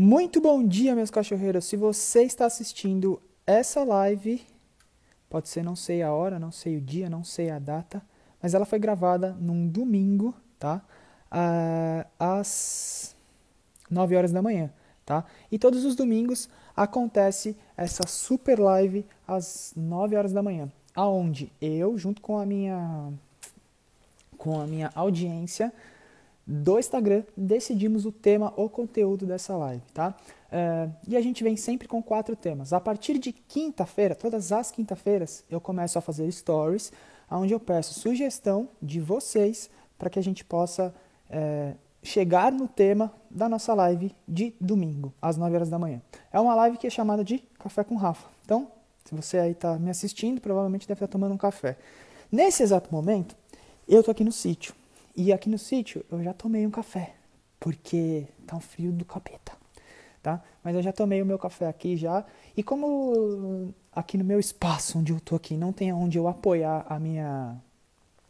Muito bom dia, meus cachorreiros. Se você está assistindo essa live, pode ser não sei a hora, não sei o dia, não sei a data, mas ela foi gravada num domingo, tá? Ah, às 9 horas da manhã, tá? E todos os domingos acontece essa super live às 9 horas da manhã, aonde eu junto com a minha com a minha audiência do Instagram, decidimos o tema, ou conteúdo dessa live, tá? Uh, e a gente vem sempre com quatro temas. A partir de quinta-feira, todas as quinta-feiras, eu começo a fazer stories, onde eu peço sugestão de vocês para que a gente possa uh, chegar no tema da nossa live de domingo, às 9 horas da manhã. É uma live que é chamada de Café com Rafa. Então, se você aí está me assistindo, provavelmente deve estar tá tomando um café. Nesse exato momento, eu estou aqui no sítio. E aqui no sítio eu já tomei um café, porque tá um frio do capeta, tá? Mas eu já tomei o meu café aqui já. E como aqui no meu espaço onde eu tô aqui não tem onde eu apoiar a minha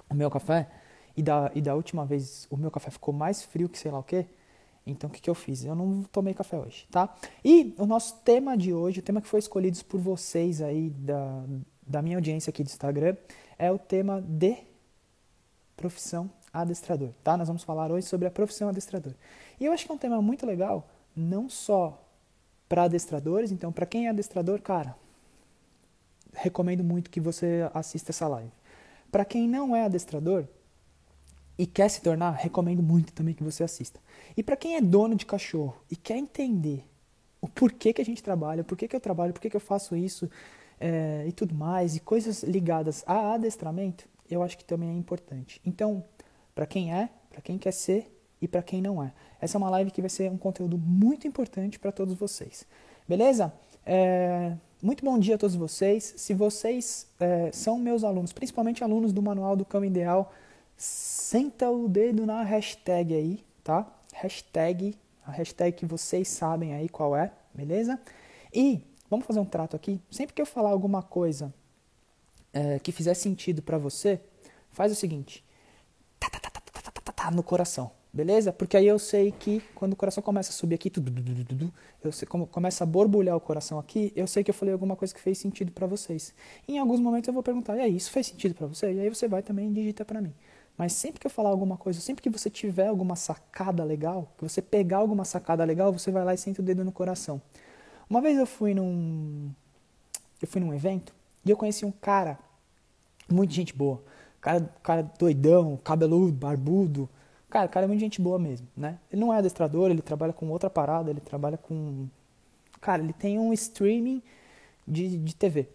o meu café, e da, e da última vez o meu café ficou mais frio que sei lá o que, então o que, que eu fiz? Eu não tomei café hoje, tá? E o nosso tema de hoje, o tema que foi escolhido por vocês aí da, da minha audiência aqui do Instagram, é o tema de profissão adestrador, tá? Nós vamos falar hoje sobre a profissão adestrador. E eu acho que é um tema muito legal, não só para adestradores, então para quem é adestrador, cara, recomendo muito que você assista essa live. Para quem não é adestrador e quer se tornar, recomendo muito também que você assista. E para quem é dono de cachorro e quer entender o porquê que a gente trabalha, por que eu trabalho, por que eu faço isso é, e tudo mais, e coisas ligadas a adestramento, eu acho que também é importante. Então, para quem é, para quem quer ser e para quem não é. Essa é uma live que vai ser um conteúdo muito importante para todos vocês. Beleza? É, muito bom dia a todos vocês. Se vocês é, são meus alunos, principalmente alunos do Manual do Cão Ideal, senta o dedo na hashtag aí, tá? Hashtag, a hashtag que vocês sabem aí qual é, beleza? E vamos fazer um trato aqui. Sempre que eu falar alguma coisa é, que fizer sentido para você, faz o seguinte: ah, no coração, beleza? Porque aí eu sei que quando o coração começa a subir aqui, eu sei, como começa a borbulhar o coração aqui, eu sei que eu falei alguma coisa que fez sentido para vocês. em alguns momentos eu vou perguntar, e aí, isso fez sentido para você? E aí você vai também e digita para mim. Mas sempre que eu falar alguma coisa, sempre que você tiver alguma sacada legal, que você pegar alguma sacada legal, você vai lá e senta o dedo no coração. Uma vez eu fui num eu fui num evento e eu conheci um cara muito gente boa, cara, cara doidão, cabeludo, barbudo, Cara, o cara é muito gente boa mesmo, né? Ele não é adestrador, ele trabalha com outra parada, ele trabalha com. Cara, ele tem um streaming de, de TV.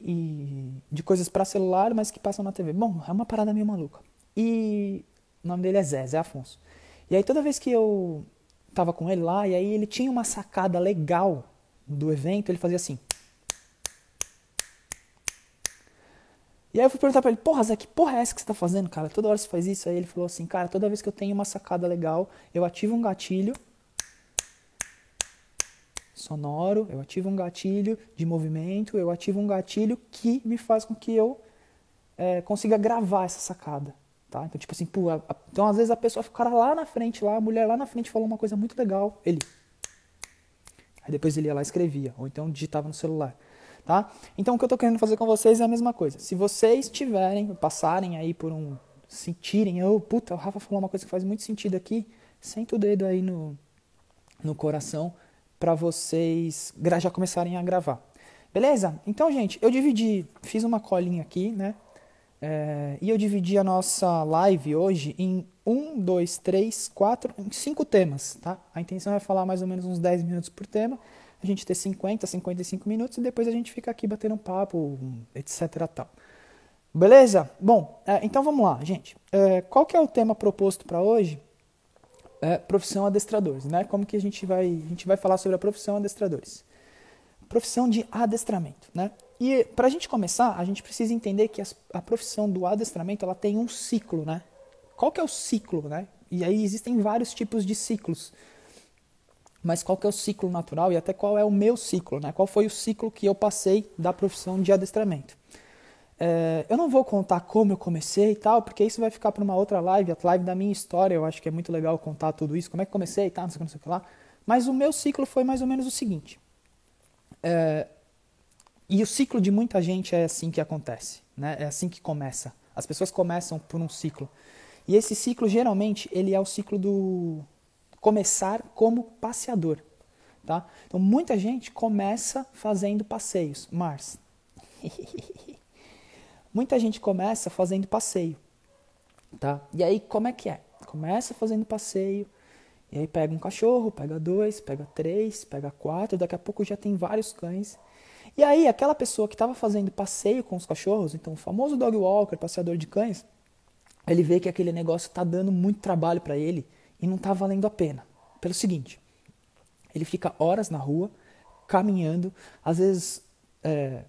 E de coisas para celular, mas que passam na TV. Bom, é uma parada meio maluca. E o nome dele é Zé, Zé Afonso. E aí toda vez que eu tava com ele lá, e aí ele tinha uma sacada legal do evento, ele fazia assim. E aí eu fui perguntar pra ele, porra, Zé, que porra é essa que você tá fazendo, cara? Toda hora você faz isso? Aí ele falou assim, cara, toda vez que eu tenho uma sacada legal, eu ativo um gatilho sonoro, eu ativo um gatilho de movimento, eu ativo um gatilho que me faz com que eu é, consiga gravar essa sacada. Tá? Então, tipo assim, pô, a, a, então às vezes a pessoa fica lá na frente, lá, a mulher lá na frente falou uma coisa muito legal, ele. Aí depois ele ia lá e escrevia, ou então digitava no celular tá? Então o que eu estou querendo fazer com vocês é a mesma coisa. Se vocês tiverem, passarem aí por um, sentirem, oh, puta, o Rafa falou uma coisa que faz muito sentido aqui, senta o dedo aí no, no coração para vocês já começarem a gravar. Beleza? Então, gente, eu dividi, fiz uma colinha aqui, né? É, e eu dividi a nossa live hoje em um, dois, três, quatro, cinco temas, tá? A intenção é falar mais ou menos uns 10 minutos por tema a gente ter 50, 55 minutos e depois a gente fica aqui batendo um papo, etc. Tal. Beleza? Bom, é, então vamos lá, gente. É, qual que é o tema proposto para hoje? É, profissão adestradores, né? Como que a gente vai, a gente vai falar sobre a profissão adestradores? Profissão de adestramento, né? E para a gente começar, a gente precisa entender que as, a profissão do adestramento ela tem um ciclo, né? Qual que é o ciclo, né? E aí existem vários tipos de ciclos mas qual que é o ciclo natural e até qual é o meu ciclo, né? Qual foi o ciclo que eu passei da profissão de adestramento. É, eu não vou contar como eu comecei e tal, porque isso vai ficar para uma outra live, a live da minha história. Eu acho que é muito legal contar tudo isso, como é que comecei e tal, não sei, não sei o que lá. Mas o meu ciclo foi mais ou menos o seguinte. É, e o ciclo de muita gente é assim que acontece, né? É assim que começa. As pessoas começam por um ciclo. E esse ciclo geralmente ele é o ciclo do começar como passeador. Tá? Então, muita gente começa fazendo passeios. Mars. muita gente começa fazendo passeio. Tá? E aí, como é que é? Começa fazendo passeio, e aí pega um cachorro, pega dois, pega três, pega quatro, daqui a pouco já tem vários cães. E aí, aquela pessoa que estava fazendo passeio com os cachorros, então o famoso dog walker, passeador de cães, ele vê que aquele negócio está dando muito trabalho para ele, e não está valendo a pena. Pelo seguinte, ele fica horas na rua, caminhando, às vezes é,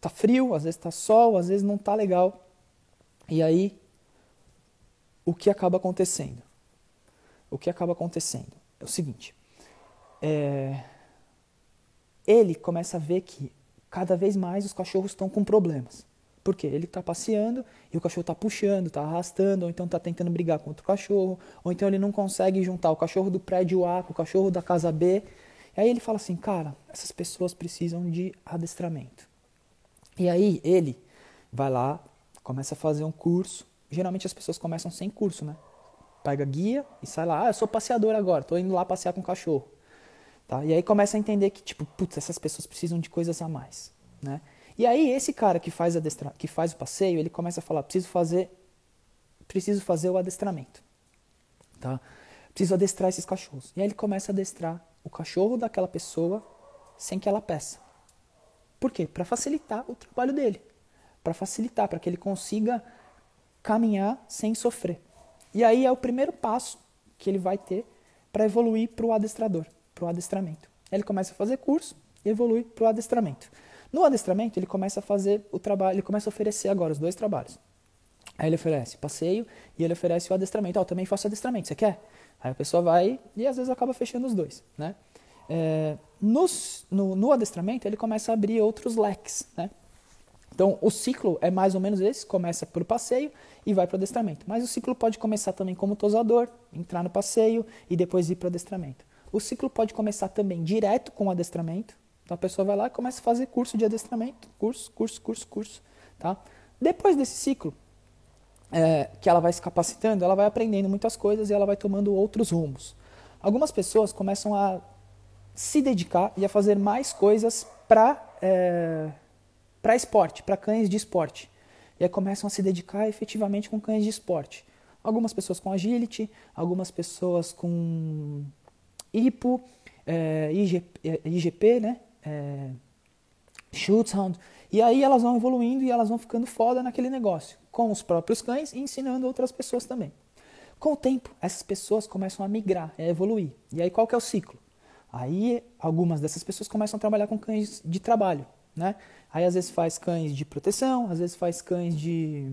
tá frio, às vezes está sol, às vezes não está legal. E aí, o que acaba acontecendo? O que acaba acontecendo é o seguinte: é, ele começa a ver que cada vez mais os cachorros estão com problemas. Porque ele está passeando e o cachorro está puxando, está arrastando, ou então está tentando brigar contra o cachorro, ou então ele não consegue juntar o cachorro do prédio A com o cachorro da casa B. E aí ele fala assim, cara, essas pessoas precisam de adestramento. E aí ele vai lá, começa a fazer um curso. Geralmente as pessoas começam sem curso, né? Pega guia e sai lá, ah, eu sou passeador agora, estou indo lá passear com o cachorro. Tá? E aí começa a entender que, tipo, putz, essas pessoas precisam de coisas a mais, né? E aí esse cara que faz, adestra... que faz o passeio, ele começa a falar, preciso fazer, preciso fazer o adestramento, tá? Preciso adestrar esses cachorros. E aí ele começa a adestrar o cachorro daquela pessoa sem que ela peça. Por quê? Para facilitar o trabalho dele, para facilitar, para que ele consiga caminhar sem sofrer. E aí é o primeiro passo que ele vai ter para evoluir para o adestrador, para o adestramento. Ele começa a fazer curso e evolui para o adestramento. No adestramento, ele começa a fazer o trabalho, ele começa a oferecer agora os dois trabalhos. Aí ele oferece passeio e ele oferece o adestramento. Ó, oh, também faço adestramento, você quer? Aí a pessoa vai e às vezes acaba fechando os dois, né? É, nos, no, no, adestramento, ele começa a abrir outros leques, né? Então, o ciclo é mais ou menos esse, começa por passeio e vai para o adestramento. Mas o ciclo pode começar também como tosador, entrar no passeio e depois ir para o adestramento. O ciclo pode começar também direto com o adestramento, então a pessoa vai lá e começa a fazer curso de adestramento, curso, curso, curso, curso, tá? Depois desse ciclo, é, que ela vai se capacitando, ela vai aprendendo muitas coisas e ela vai tomando outros rumos. Algumas pessoas começam a se dedicar e a fazer mais coisas para é, para esporte, para cães de esporte. E aí começam a se dedicar efetivamente com cães de esporte. Algumas pessoas com agility, algumas pessoas com hipo, é, IG, IGP, é, né? é, shoot sound. E aí elas vão evoluindo e elas vão ficando foda naquele negócio, com os próprios cães e ensinando outras pessoas também. Com o tempo, essas pessoas começam a migrar, a evoluir. E aí qual que é o ciclo? Aí algumas dessas pessoas começam a trabalhar com cães de trabalho, né? Aí às vezes faz cães de proteção, às vezes faz cães de,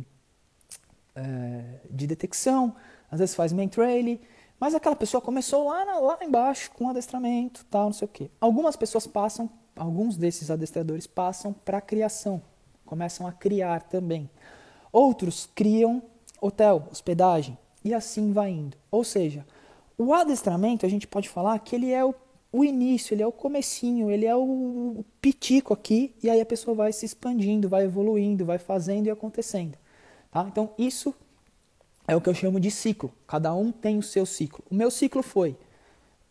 é, de detecção, às vezes faz main trail, mas aquela pessoa começou lá, lá embaixo com adestramento, tal, não sei o quê. Algumas pessoas passam alguns desses adestradores passam para a criação, começam a criar também. Outros criam hotel, hospedagem e assim vai indo. Ou seja, o adestramento a gente pode falar que ele é o, o início, ele é o comecinho, ele é o, o pitico aqui e aí a pessoa vai se expandindo, vai evoluindo, vai fazendo e acontecendo. Tá? Então isso é o que eu chamo de ciclo. Cada um tem o seu ciclo. O meu ciclo foi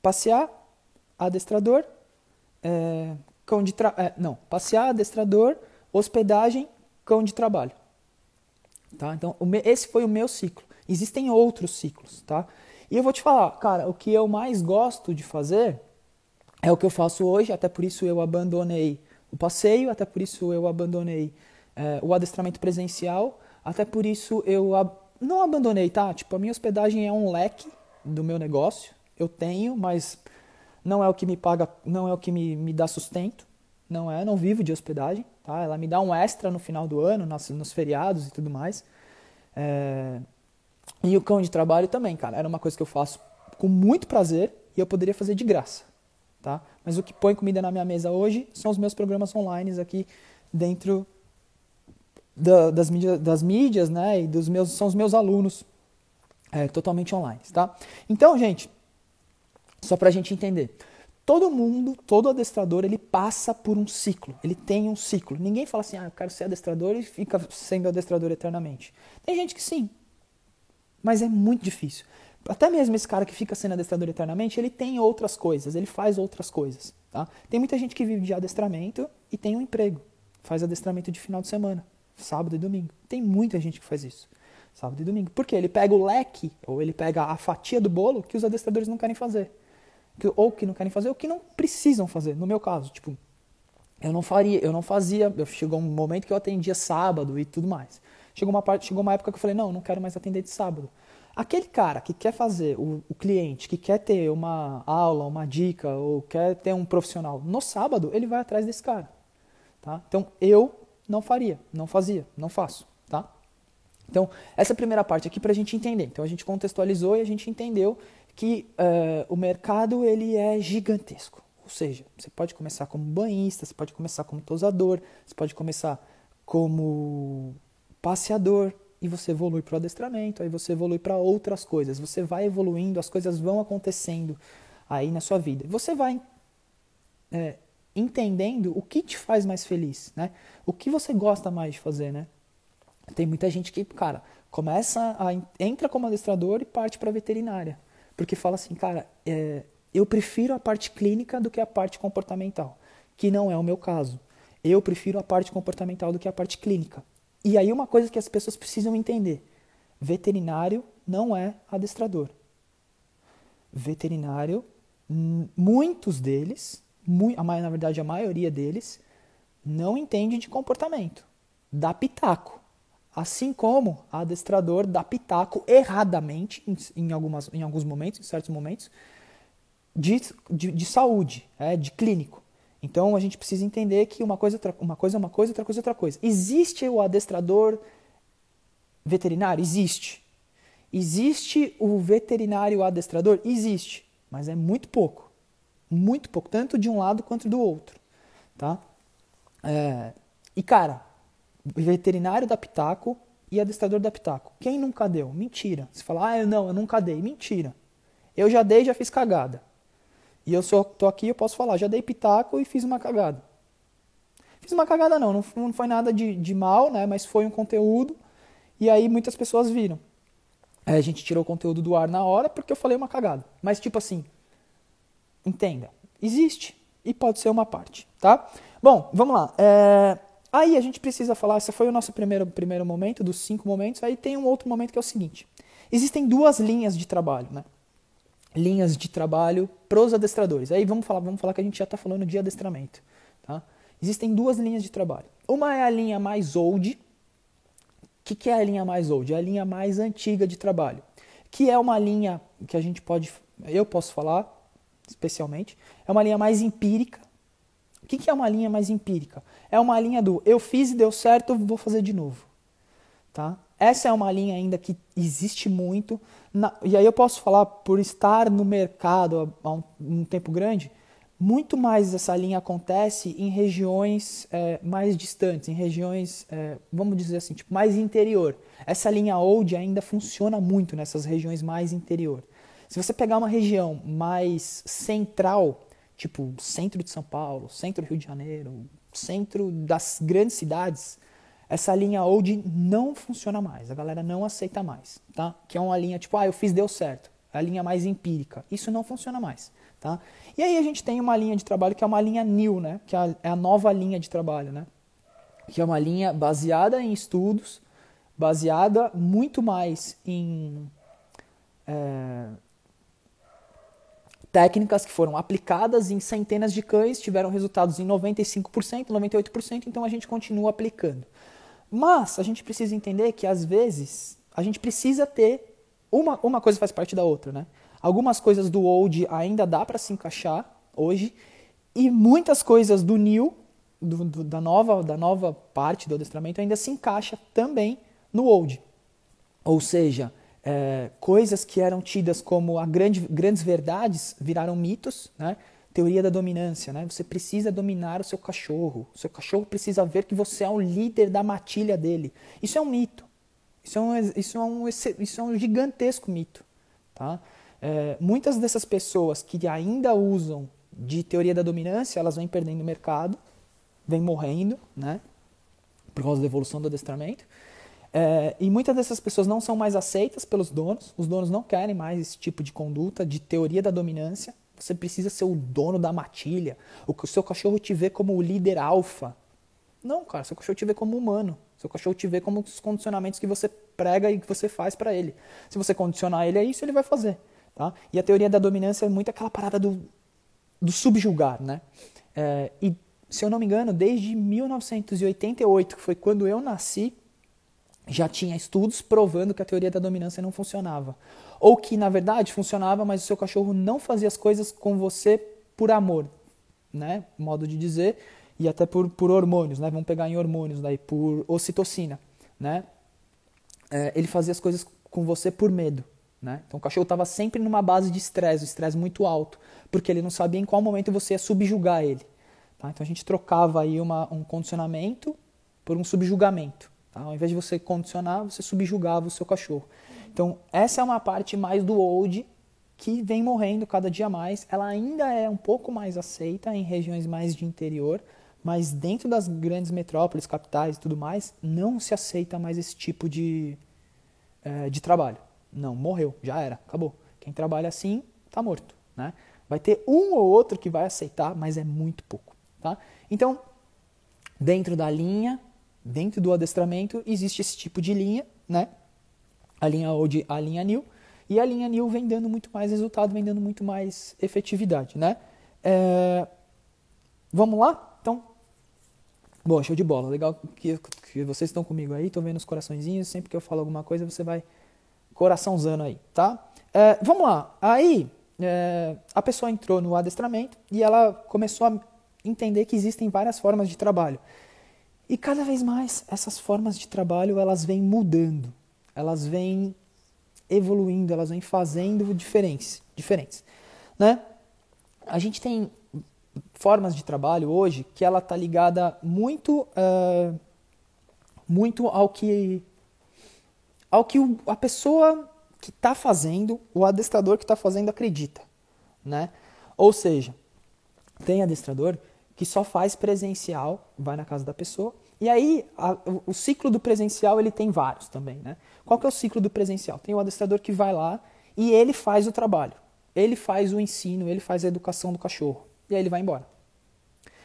passear, adestrador, é, cão de tra... É, não, passear, adestrador, hospedagem, cão de trabalho. Tá? Então, esse foi o meu ciclo. Existem outros ciclos, tá? E eu vou te falar, cara, o que eu mais gosto de fazer é o que eu faço hoje, até por isso eu abandonei o passeio, até por isso eu abandonei é, o adestramento presencial, até por isso eu ab... não abandonei, tá? Tipo, a minha hospedagem é um leque do meu negócio, eu tenho, mas não é o que me paga, não é o que me, me dá sustento, não é, não vivo de hospedagem, tá? Ela me dá um extra no final do ano, nas, nos feriados e tudo mais. É... E o cão de trabalho também, cara, era uma coisa que eu faço com muito prazer e eu poderia fazer de graça, tá? Mas o que põe comida na minha mesa hoje são os meus programas online aqui dentro da, das, mídias, das mídias, né? E dos meus, são os meus alunos é, totalmente online, tá? Então, gente, só para a gente entender. Todo mundo, todo adestrador, ele passa por um ciclo. Ele tem um ciclo. Ninguém fala assim, ah, eu quero ser adestrador e fica sendo adestrador eternamente. Tem gente que sim, mas é muito difícil. Até mesmo esse cara que fica sendo adestrador eternamente, ele tem outras coisas, ele faz outras coisas. Tá? Tem muita gente que vive de adestramento e tem um emprego. Faz adestramento de final de semana, sábado e domingo. Tem muita gente que faz isso, sábado e domingo. Porque ele pega o leque, ou ele pega a fatia do bolo que os adestradores não querem fazer que, ou que não querem fazer ou que não precisam fazer. No meu caso, tipo, eu não faria, eu não fazia. Eu, chegou um momento que eu atendia sábado e tudo mais. Chegou uma parte, chegou uma época que eu falei, não, eu não quero mais atender de sábado. Aquele cara que quer fazer, o, o cliente que quer ter uma aula, uma dica ou quer ter um profissional no sábado, ele vai atrás desse cara, tá? Então eu não faria, não fazia, não faço, tá? Então, essa primeira parte aqui para a gente entender. Então, a gente contextualizou e a gente entendeu que uh, o mercado ele é gigantesco. Ou seja, você pode começar como banhista, você pode começar como tosador, você pode começar como passeador e você evolui para o adestramento, aí você evolui para outras coisas. Você vai evoluindo, as coisas vão acontecendo aí na sua vida. Você vai é, entendendo o que te faz mais feliz, né? O que você gosta mais de fazer, né? Tem muita gente que, cara, começa a entra como adestrador e parte para veterinária. Porque fala assim, cara, é, eu prefiro a parte clínica do que a parte comportamental, que não é o meu caso. Eu prefiro a parte comportamental do que a parte clínica. E aí uma coisa que as pessoas precisam entender: veterinário não é adestrador. Veterinário, hum, muitos deles, na verdade a maioria deles, não entende de comportamento. Dá pitaco. Assim como o adestrador dá pitaco erradamente em, em, algumas, em alguns momentos, em certos momentos, de, de, de saúde, é, de clínico. Então a gente precisa entender que uma coisa, é uma coisa é uma coisa, outra coisa é outra coisa. Existe o adestrador veterinário? Existe. Existe o veterinário adestrador? Existe. Mas é muito pouco. Muito pouco, tanto de um lado quanto do outro. Tá? É... E cara, veterinário da Pitaco e adestrador da Pitaco. Quem nunca deu? Mentira. Você fala, ah, eu não, eu nunca dei. Mentira. Eu já dei, já fiz cagada. E eu só tô aqui, eu posso falar, já dei pitaco e fiz uma cagada. Fiz uma cagada não, não, não foi nada de, de mal, né? Mas foi um conteúdo e aí muitas pessoas viram. Aí a gente tirou o conteúdo do ar na hora porque eu falei uma cagada. Mas tipo assim, entenda, existe e pode ser uma parte, tá? Bom, vamos lá. É... Aí a gente precisa falar, esse foi o nosso primeiro, primeiro momento, dos cinco momentos. Aí tem um outro momento que é o seguinte: existem duas linhas de trabalho, né? Linhas de trabalho para os adestradores. Aí vamos falar, vamos falar que a gente já está falando de adestramento. Tá? Existem duas linhas de trabalho. Uma é a linha mais old. O que, que é a linha mais old? É a linha mais antiga de trabalho. Que é uma linha que a gente pode, eu posso falar especialmente, é uma linha mais empírica que, que é uma linha mais empírica? É uma linha do eu fiz e deu certo, vou fazer de novo. Tá? Essa é uma linha ainda que existe muito. Na, e aí eu posso falar, por estar no mercado há um, um tempo grande, muito mais essa linha acontece em regiões é, mais distantes, em regiões, é, vamos dizer assim, tipo, mais interior. Essa linha old ainda funciona muito nessas regiões mais interior. Se você pegar uma região mais central, tipo centro de São Paulo, centro do Rio de Janeiro, centro das grandes cidades, essa linha old não funciona mais, a galera não aceita mais, tá? Que é uma linha tipo, ah, eu fiz, deu certo, é a linha mais empírica, isso não funciona mais, tá? E aí a gente tem uma linha de trabalho que é uma linha new, né? Que é a é nova linha de trabalho, né? Que é uma linha baseada em estudos, baseada muito mais em é, Técnicas que foram aplicadas em centenas de cães tiveram resultados em 95%, 98%, então a gente continua aplicando. Mas a gente precisa entender que às vezes a gente precisa ter uma, uma coisa faz parte da outra, né? Algumas coisas do old ainda dá para se encaixar hoje e muitas coisas do new do, do, da nova da nova parte do adestramento ainda se encaixa também no old. Ou seja, é, coisas que eram tidas como a grande, grandes verdades viraram mitos, né? Teoria da dominância, né? Você precisa dominar o seu cachorro. O seu cachorro precisa ver que você é o líder da matilha dele. Isso é um mito. Isso é um, isso é um, isso é um gigantesco mito, tá? É, muitas dessas pessoas que ainda usam de teoria da dominância, elas vêm perdendo o mercado, vêm morrendo, né? Por causa da evolução do adestramento. É, e muitas dessas pessoas não são mais aceitas pelos donos, os donos não querem mais esse tipo de conduta, de teoria da dominância. Você precisa ser o dono da matilha, o que o seu cachorro te vê como o líder alfa. Não, cara, seu cachorro te vê como humano, seu cachorro te vê como os condicionamentos que você prega e que você faz para ele. Se você condicionar ele a isso, ele vai fazer. Tá? E a teoria da dominância é muito aquela parada do, do subjugar, né? É, e se eu não me engano, desde 1988, que foi quando eu nasci, já tinha estudos provando que a teoria da dominância não funcionava. Ou que, na verdade, funcionava, mas o seu cachorro não fazia as coisas com você por amor, né? Modo de dizer, e até por, por hormônios, né? Vamos pegar em hormônios daí, por ocitocina, né? É, ele fazia as coisas com você por medo, né? Então o cachorro estava sempre numa base de estresse, estresse muito alto, porque ele não sabia em qual momento você ia subjugar ele. Tá? Então a gente trocava aí uma, um condicionamento por um subjugamento. Tá? Ao invés de você condicionar, você subjugava o seu cachorro. Então, essa é uma parte mais do old que vem morrendo cada dia mais. Ela ainda é um pouco mais aceita em regiões mais de interior, mas dentro das grandes metrópoles, capitais e tudo mais, não se aceita mais esse tipo de, é, de trabalho. Não, morreu, já era, acabou. Quem trabalha assim está morto. Né? Vai ter um ou outro que vai aceitar, mas é muito pouco. Tá? Então, dentro da linha dentro do adestramento existe esse tipo de linha, né? A linha old, a linha new, e a linha new vem dando muito mais resultado, vem dando muito mais efetividade, né? É... Vamos lá? Então, bom, show de bola, legal que, que vocês estão comigo aí, estão vendo os coraçõezinhos, sempre que eu falo alguma coisa você vai coraçãozando aí, tá? É, vamos lá, aí é, a pessoa entrou no adestramento e ela começou a entender que existem várias formas de trabalho. E cada vez mais essas formas de trabalho elas vêm mudando, elas vêm evoluindo, elas vêm fazendo diferentes, diferentes, né? A gente tem formas de trabalho hoje que ela está ligada muito, uh, muito ao que, ao que o, a pessoa que está fazendo, o adestrador que está fazendo acredita, né? Ou seja, tem adestrador que só faz presencial, vai na casa da pessoa. E aí, a, o ciclo do presencial, ele tem vários também, né? Qual que é o ciclo do presencial? Tem o adestrador que vai lá e ele faz o trabalho. Ele faz o ensino, ele faz a educação do cachorro. E aí ele vai embora.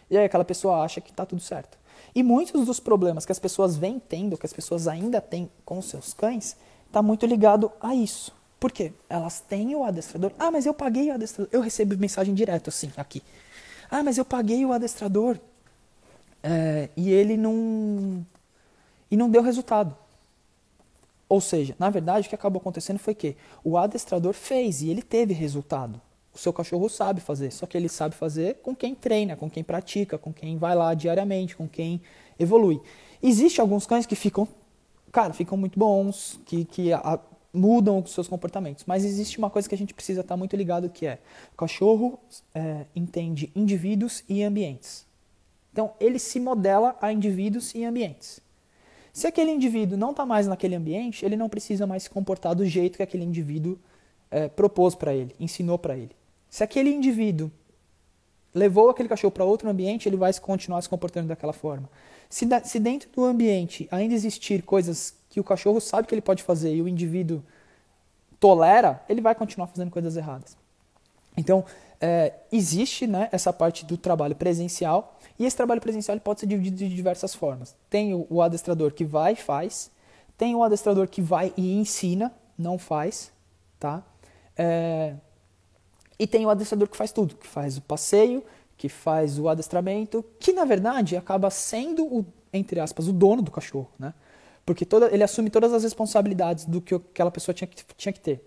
E aí aquela pessoa acha que está tudo certo. E muitos dos problemas que as pessoas vêm tendo, que as pessoas ainda têm com seus cães, está muito ligado a isso. Por quê? Elas têm o adestrador. Ah, mas eu paguei o adestrador. Eu recebo mensagem direto, assim, aqui. Ah, mas eu paguei o adestrador é, e ele não e não deu resultado. Ou seja, na verdade, o que acabou acontecendo foi que o adestrador fez e ele teve resultado. O seu cachorro sabe fazer, só que ele sabe fazer com quem treina, com quem pratica, com quem vai lá diariamente, com quem evolui. Existem alguns cães que ficam, cara, ficam muito bons, que, que a, mudam os seus comportamentos. Mas existe uma coisa que a gente precisa estar muito ligado que é cachorro é, entende indivíduos e ambientes. Então ele se modela a indivíduos e ambientes. Se aquele indivíduo não está mais naquele ambiente, ele não precisa mais se comportar do jeito que aquele indivíduo é, propôs para ele, ensinou para ele. Se aquele indivíduo levou aquele cachorro para outro ambiente, ele vai continuar se comportando daquela forma. Se, da, se dentro do ambiente ainda existir coisas que o cachorro sabe que ele pode fazer e o indivíduo tolera, ele vai continuar fazendo coisas erradas. Então, é, existe né, essa parte do trabalho presencial, e esse trabalho presencial pode ser dividido de diversas formas. Tem o, o adestrador que vai e faz, tem o adestrador que vai e ensina, não faz, tá? É, e tem o adestrador que faz tudo, que faz o passeio, que faz o adestramento, que na verdade acaba sendo o, entre aspas, o dono do cachorro, né? Porque toda, ele assume todas as responsabilidades do que aquela pessoa tinha que, tinha que ter.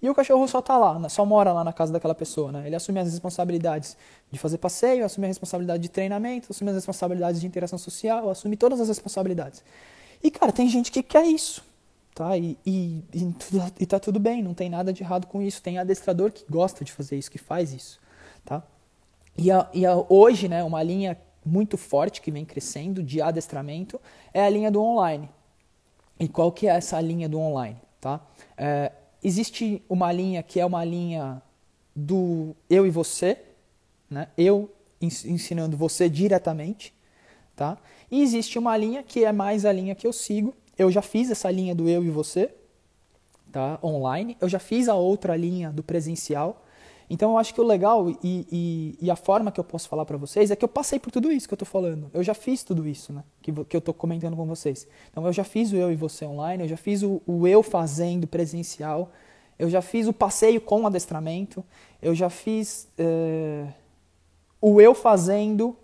E o cachorro só tá lá, só mora lá na casa daquela pessoa, né? Ele assume as responsabilidades de fazer passeio, assume a responsabilidade de treinamento, assume as responsabilidades de interação social, assume todas as responsabilidades. E, cara, tem gente que quer isso, tá? E, e, e, e tá tudo bem, não tem nada de errado com isso. Tem adestrador que gosta de fazer isso, que faz isso, tá? E, a, e a, hoje, né, uma linha muito forte que vem crescendo de adestramento é a linha do online, e qual que é essa linha do online, tá? É, existe uma linha que é uma linha do eu e você, né? Eu ensinando você diretamente, tá? E existe uma linha que é mais a linha que eu sigo. Eu já fiz essa linha do eu e você, tá? Online. Eu já fiz a outra linha do presencial. Então eu acho que o legal e, e, e a forma que eu posso falar para vocês é que eu passei por tudo isso que eu estou falando. Eu já fiz tudo isso, né? Que, que eu estou comentando com vocês. Então eu já fiz o eu e você online, eu já fiz o, o eu fazendo presencial, eu já fiz o passeio com adestramento, eu já fiz uh, o eu fazendo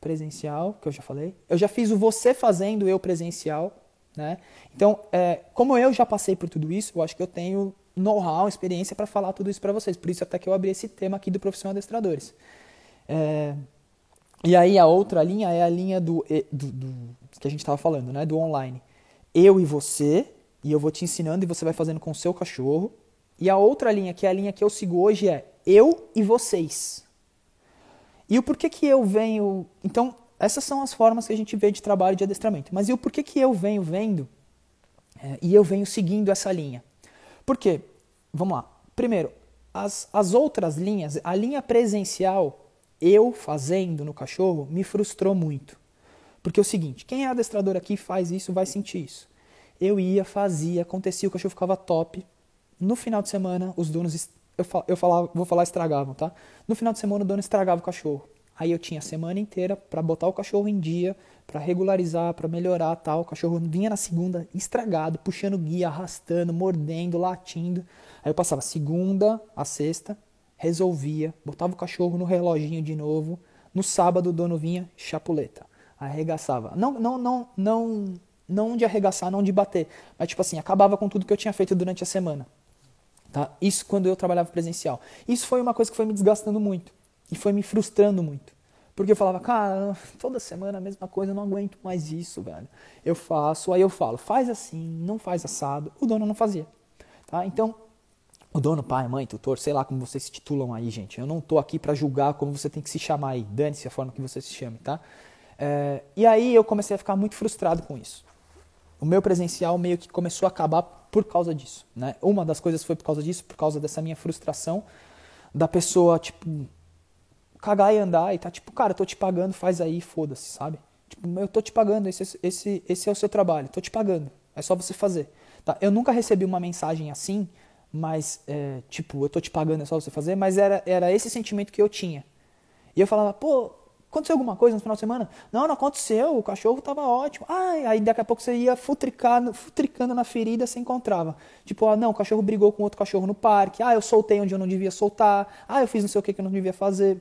presencial, que eu já falei. Eu já fiz o você fazendo eu presencial, né? Então, é, como eu já passei por tudo isso, eu acho que eu tenho know-how, experiência para falar tudo isso para vocês. Por isso até que eu abri esse tema aqui do profissional adestradores. É, e aí a outra linha é a linha do, do, do que a gente estava falando, né? Do online. Eu e você, e eu vou te ensinando e você vai fazendo com o seu cachorro. E a outra linha, que é a linha que eu sigo hoje, é eu e vocês. E o porquê que eu venho. Então, essas são as formas que a gente vê de trabalho de adestramento. Mas e o porquê que eu venho vendo é, e eu venho seguindo essa linha? Por quê? Vamos lá. Primeiro, as, as outras linhas, a linha presencial, eu fazendo no cachorro, me frustrou muito. Porque é o seguinte, quem é adestrador aqui faz isso, vai sentir isso. Eu ia, fazia, acontecia, o cachorro ficava top. No final de semana, os donos, eu, fal, eu falava, vou falar estragavam, tá? No final de semana, o dono estragava o cachorro. Aí eu tinha a semana inteira para botar o cachorro em dia, para regularizar, para melhorar tal. O cachorro vinha na segunda, estragado, puxando guia, arrastando, mordendo, latindo. Aí eu passava segunda a sexta, resolvia, botava o cachorro no reloginho de novo. No sábado o dono vinha, chapuleta. Arregaçava. Não, não, não, não, não de arregaçar, não de bater, mas tipo assim, acabava com tudo que eu tinha feito durante a semana. Tá? Isso quando eu trabalhava presencial. Isso foi uma coisa que foi me desgastando muito e foi me frustrando muito. Porque eu falava, cara, toda semana a mesma coisa, eu não aguento mais isso, velho. Eu faço, aí eu falo, faz assim, não faz assado. O dono não fazia. Tá? Então, o dono, pai, mãe, tutor, sei lá como vocês se titulam aí, gente. Eu não tô aqui para julgar como você tem que se chamar aí. Dane-se a forma que você se chame, tá? É, e aí eu comecei a ficar muito frustrado com isso. O meu presencial meio que começou a acabar por causa disso, né? Uma das coisas foi por causa disso, por causa dessa minha frustração da pessoa, tipo, cagar e andar e tá tipo, cara, tô te pagando, faz aí, foda-se, sabe? Tipo, eu tô te pagando, esse, é esse, esse é o seu trabalho, tô te pagando, é só você fazer. Tá? Eu nunca recebi uma mensagem assim, mas, é, tipo, eu tô te pagando, é só você fazer, mas era, era esse sentimento que eu tinha. E eu falava, pô, aconteceu alguma coisa no final de semana? Não, não aconteceu, o cachorro tava ótimo. Ai, aí daqui a pouco você ia futricando, futricando na ferida, se encontrava. Tipo, ah, não, o cachorro brigou com outro cachorro no parque. Ah, eu soltei onde eu não devia soltar. Ah, eu fiz não sei o que que eu não devia fazer.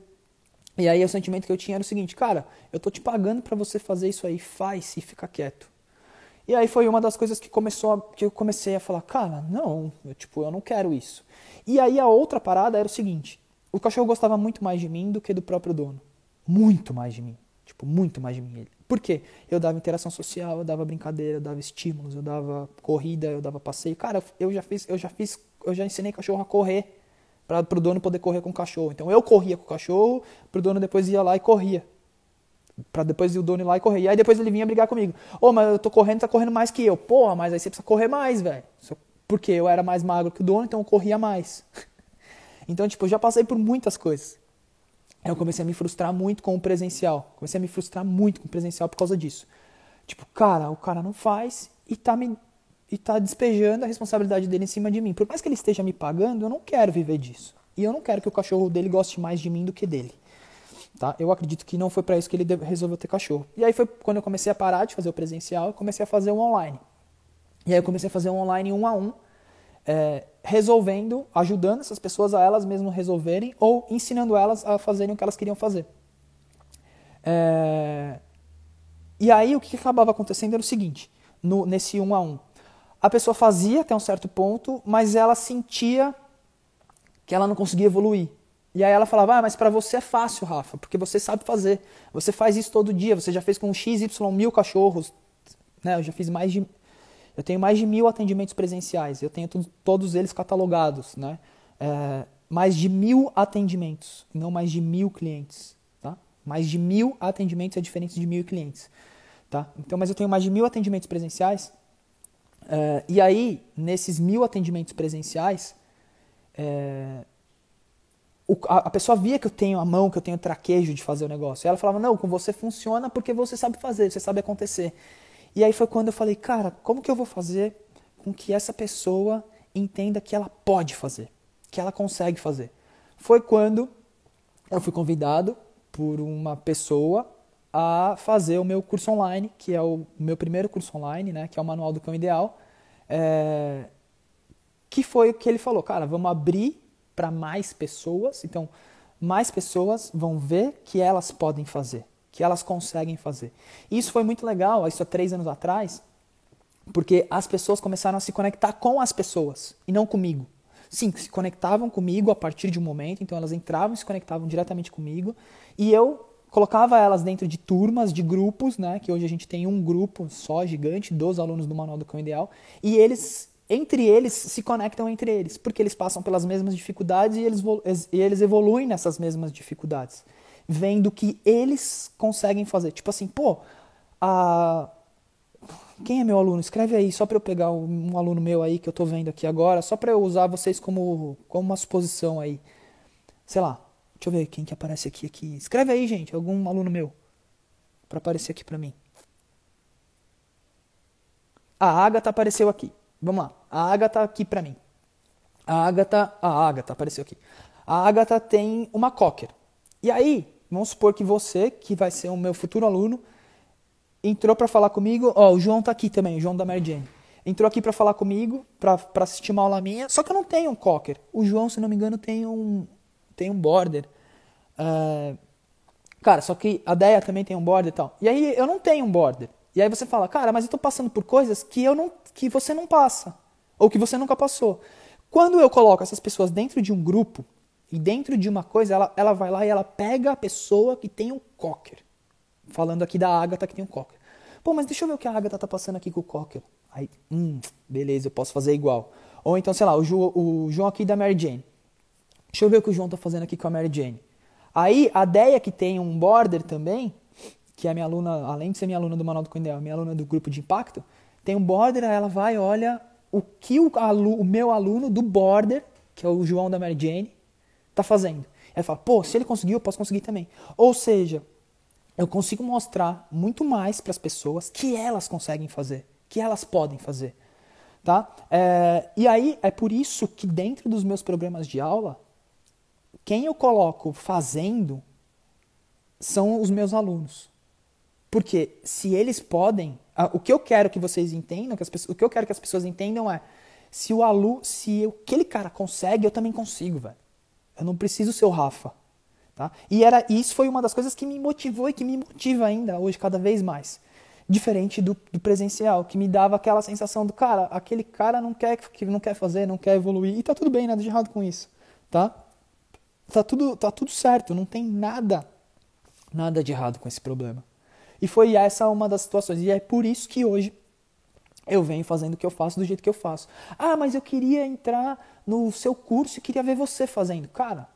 E aí o sentimento que eu tinha era o seguinte, cara, eu tô te pagando para você fazer isso aí, faz e fica quieto. E aí foi uma das coisas que começou, a, que eu comecei a falar, cara, não, eu, tipo, eu não quero isso. E aí a outra parada era o seguinte, o cachorro gostava muito mais de mim do que do próprio dono. Muito mais de mim. Tipo, muito mais de mim. Por quê? Eu dava interação social, eu dava brincadeira, eu dava estímulos, eu dava corrida, eu dava passeio. Cara, eu já fiz, eu já fiz, eu já ensinei cachorro a correr para o dono poder correr com o cachorro. Então eu corria com o cachorro, para o dono depois ia lá e corria. Para depois o dono ir lá e correr. E aí depois ele vinha brigar comigo. Ô, oh, mas eu tô correndo, tá correndo mais que eu. Porra, mas aí você precisa correr mais, velho. Porque eu era mais magro que o dono, então eu corria mais. então, tipo, eu já passei por muitas coisas. Então, eu comecei a me frustrar muito com o presencial. Comecei a me frustrar muito com o presencial por causa disso. Tipo, cara, o cara não faz e tá me e está despejando a responsabilidade dele em cima de mim. Por mais que ele esteja me pagando, eu não quero viver disso. E eu não quero que o cachorro dele goste mais de mim do que dele. Tá? Eu acredito que não foi para isso que ele resolveu ter cachorro. E aí foi quando eu comecei a parar de fazer o presencial e comecei a fazer o online. E aí eu comecei a fazer o online um a um, é, resolvendo, ajudando essas pessoas a elas mesmas resolverem ou ensinando elas a fazerem o que elas queriam fazer. É, e aí o que acabava acontecendo era o seguinte, no, nesse um a um a pessoa fazia até um certo ponto, mas ela sentia que ela não conseguia evoluir. E aí ela falava: "Ah, mas para você é fácil, Rafa, porque você sabe fazer. Você faz isso todo dia, você já fez com x, y mil cachorros, né? Eu já fiz mais de eu tenho mais de mil atendimentos presenciais, eu tenho todos eles catalogados, né? É, mais de mil atendimentos, não mais de mil clientes, tá? Mais de mil atendimentos é diferente de mil clientes, tá? Então, mas eu tenho mais de mil atendimentos presenciais, eh, e aí, nesses mil atendimentos presenciais, é, o, a, a, pessoa via que eu tenho a mão, que eu tenho traquejo de fazer o negócio. E ela falava, não, com você funciona porque você sabe fazer, você sabe acontecer. E aí foi quando eu falei, cara, como que eu vou fazer com que essa pessoa entenda que ela pode fazer, que ela consegue fazer? Foi quando eu fui convidado por uma pessoa a fazer o meu curso online, que é o meu primeiro curso online, né, que é o Manual do Cão Ideal, é, que foi o que ele falou, cara, vamos abrir para mais pessoas, então mais pessoas vão ver que elas podem fazer, que elas conseguem fazer. E isso foi muito legal, isso há três anos atrás, porque as pessoas começaram a se conectar com as pessoas e não comigo. Sim, se conectavam comigo a partir de um momento, então elas entravam e se conectavam diretamente comigo, e eu colocava elas dentro de turmas, de grupos, né? Que hoje a gente tem um grupo só gigante dos alunos do Manual do Cão Ideal, e eles entre eles se conectam entre eles, porque eles passam pelas mesmas dificuldades e eles, e eles evoluem nessas mesmas dificuldades, vendo que eles conseguem fazer. Tipo assim, pô, a... quem é meu aluno? Escreve aí, só para eu pegar um, aluno meu aí que eu tô vendo aqui agora, só para eu usar vocês como, como uma suposição aí. Sei lá, Deixa eu ver quem que aparece aqui. aqui. Escreve aí, gente, algum aluno meu. para aparecer aqui para mim. A Agatha apareceu aqui. Vamos lá. A Agatha aqui para mim. A Agatha, a Agatha apareceu aqui. A Agatha tem uma cocker. E aí, vamos supor que você, que vai ser o meu futuro aluno, entrou para falar comigo. Ó, o João tá aqui também, o João da Mary Jane. Entrou aqui para falar comigo, para assistir uma aula minha, só que eu não tenho um cocker. O João, se não me engano, tem um, tem um border. Uh, cara, só que a Deia também tem um border e tal. E aí eu não tenho um border. E aí você fala, cara, mas eu estou passando por coisas que, eu não, que você não passa. Ou que você nunca passou. Quando eu coloco essas pessoas dentro de um grupo e dentro de uma coisa, ela, ela vai lá e ela pega a pessoa que tem um cocker. Falando aqui da Agatha que tem um cocker. Pô, mas deixa eu ver o que a Agatha tá passando aqui com o cocker. Aí, hum, beleza, eu posso fazer igual. Ou então, sei lá, o, Ju, o João aqui da Mary Jane. Deixa eu ver o que o João tá fazendo aqui com a Mary Jane. Aí, a ideia que tem um border também, que é minha aluna, além de ser minha aluna do Manual do Cunha minha aluna do grupo de impacto, tem um border, ela vai, olha o que o, alu, o meu aluno do border, que é o João da Mary Jane, tá fazendo. Ela fala, pô, se ele conseguiu, eu posso conseguir também. Ou seja, eu consigo mostrar muito mais para as pessoas que elas conseguem fazer, que elas podem fazer, tá? É, e aí é por isso que dentro dos meus programas de aula quem eu coloco fazendo são os meus alunos. Porque se eles podem, o que eu quero que vocês entendam, que as o que eu quero que as pessoas entendam é se o aluno, se aquele cara consegue, eu também consigo, velho. Eu não preciso ser o Rafa, tá? E era e isso foi uma das coisas que me motivou e que me motiva ainda hoje cada vez mais. Diferente do, do presencial, que me dava aquela sensação do cara, aquele cara não quer que não quer fazer, não quer evoluir e tá tudo bem, nada de errado com isso, tá? tá tudo, tá tudo certo, não tem nada, nada de errado com esse problema. E foi essa uma das situações, e é por isso que hoje eu venho fazendo o que eu faço do jeito que eu faço. Ah, mas eu queria entrar no seu curso e queria ver você fazendo. Cara,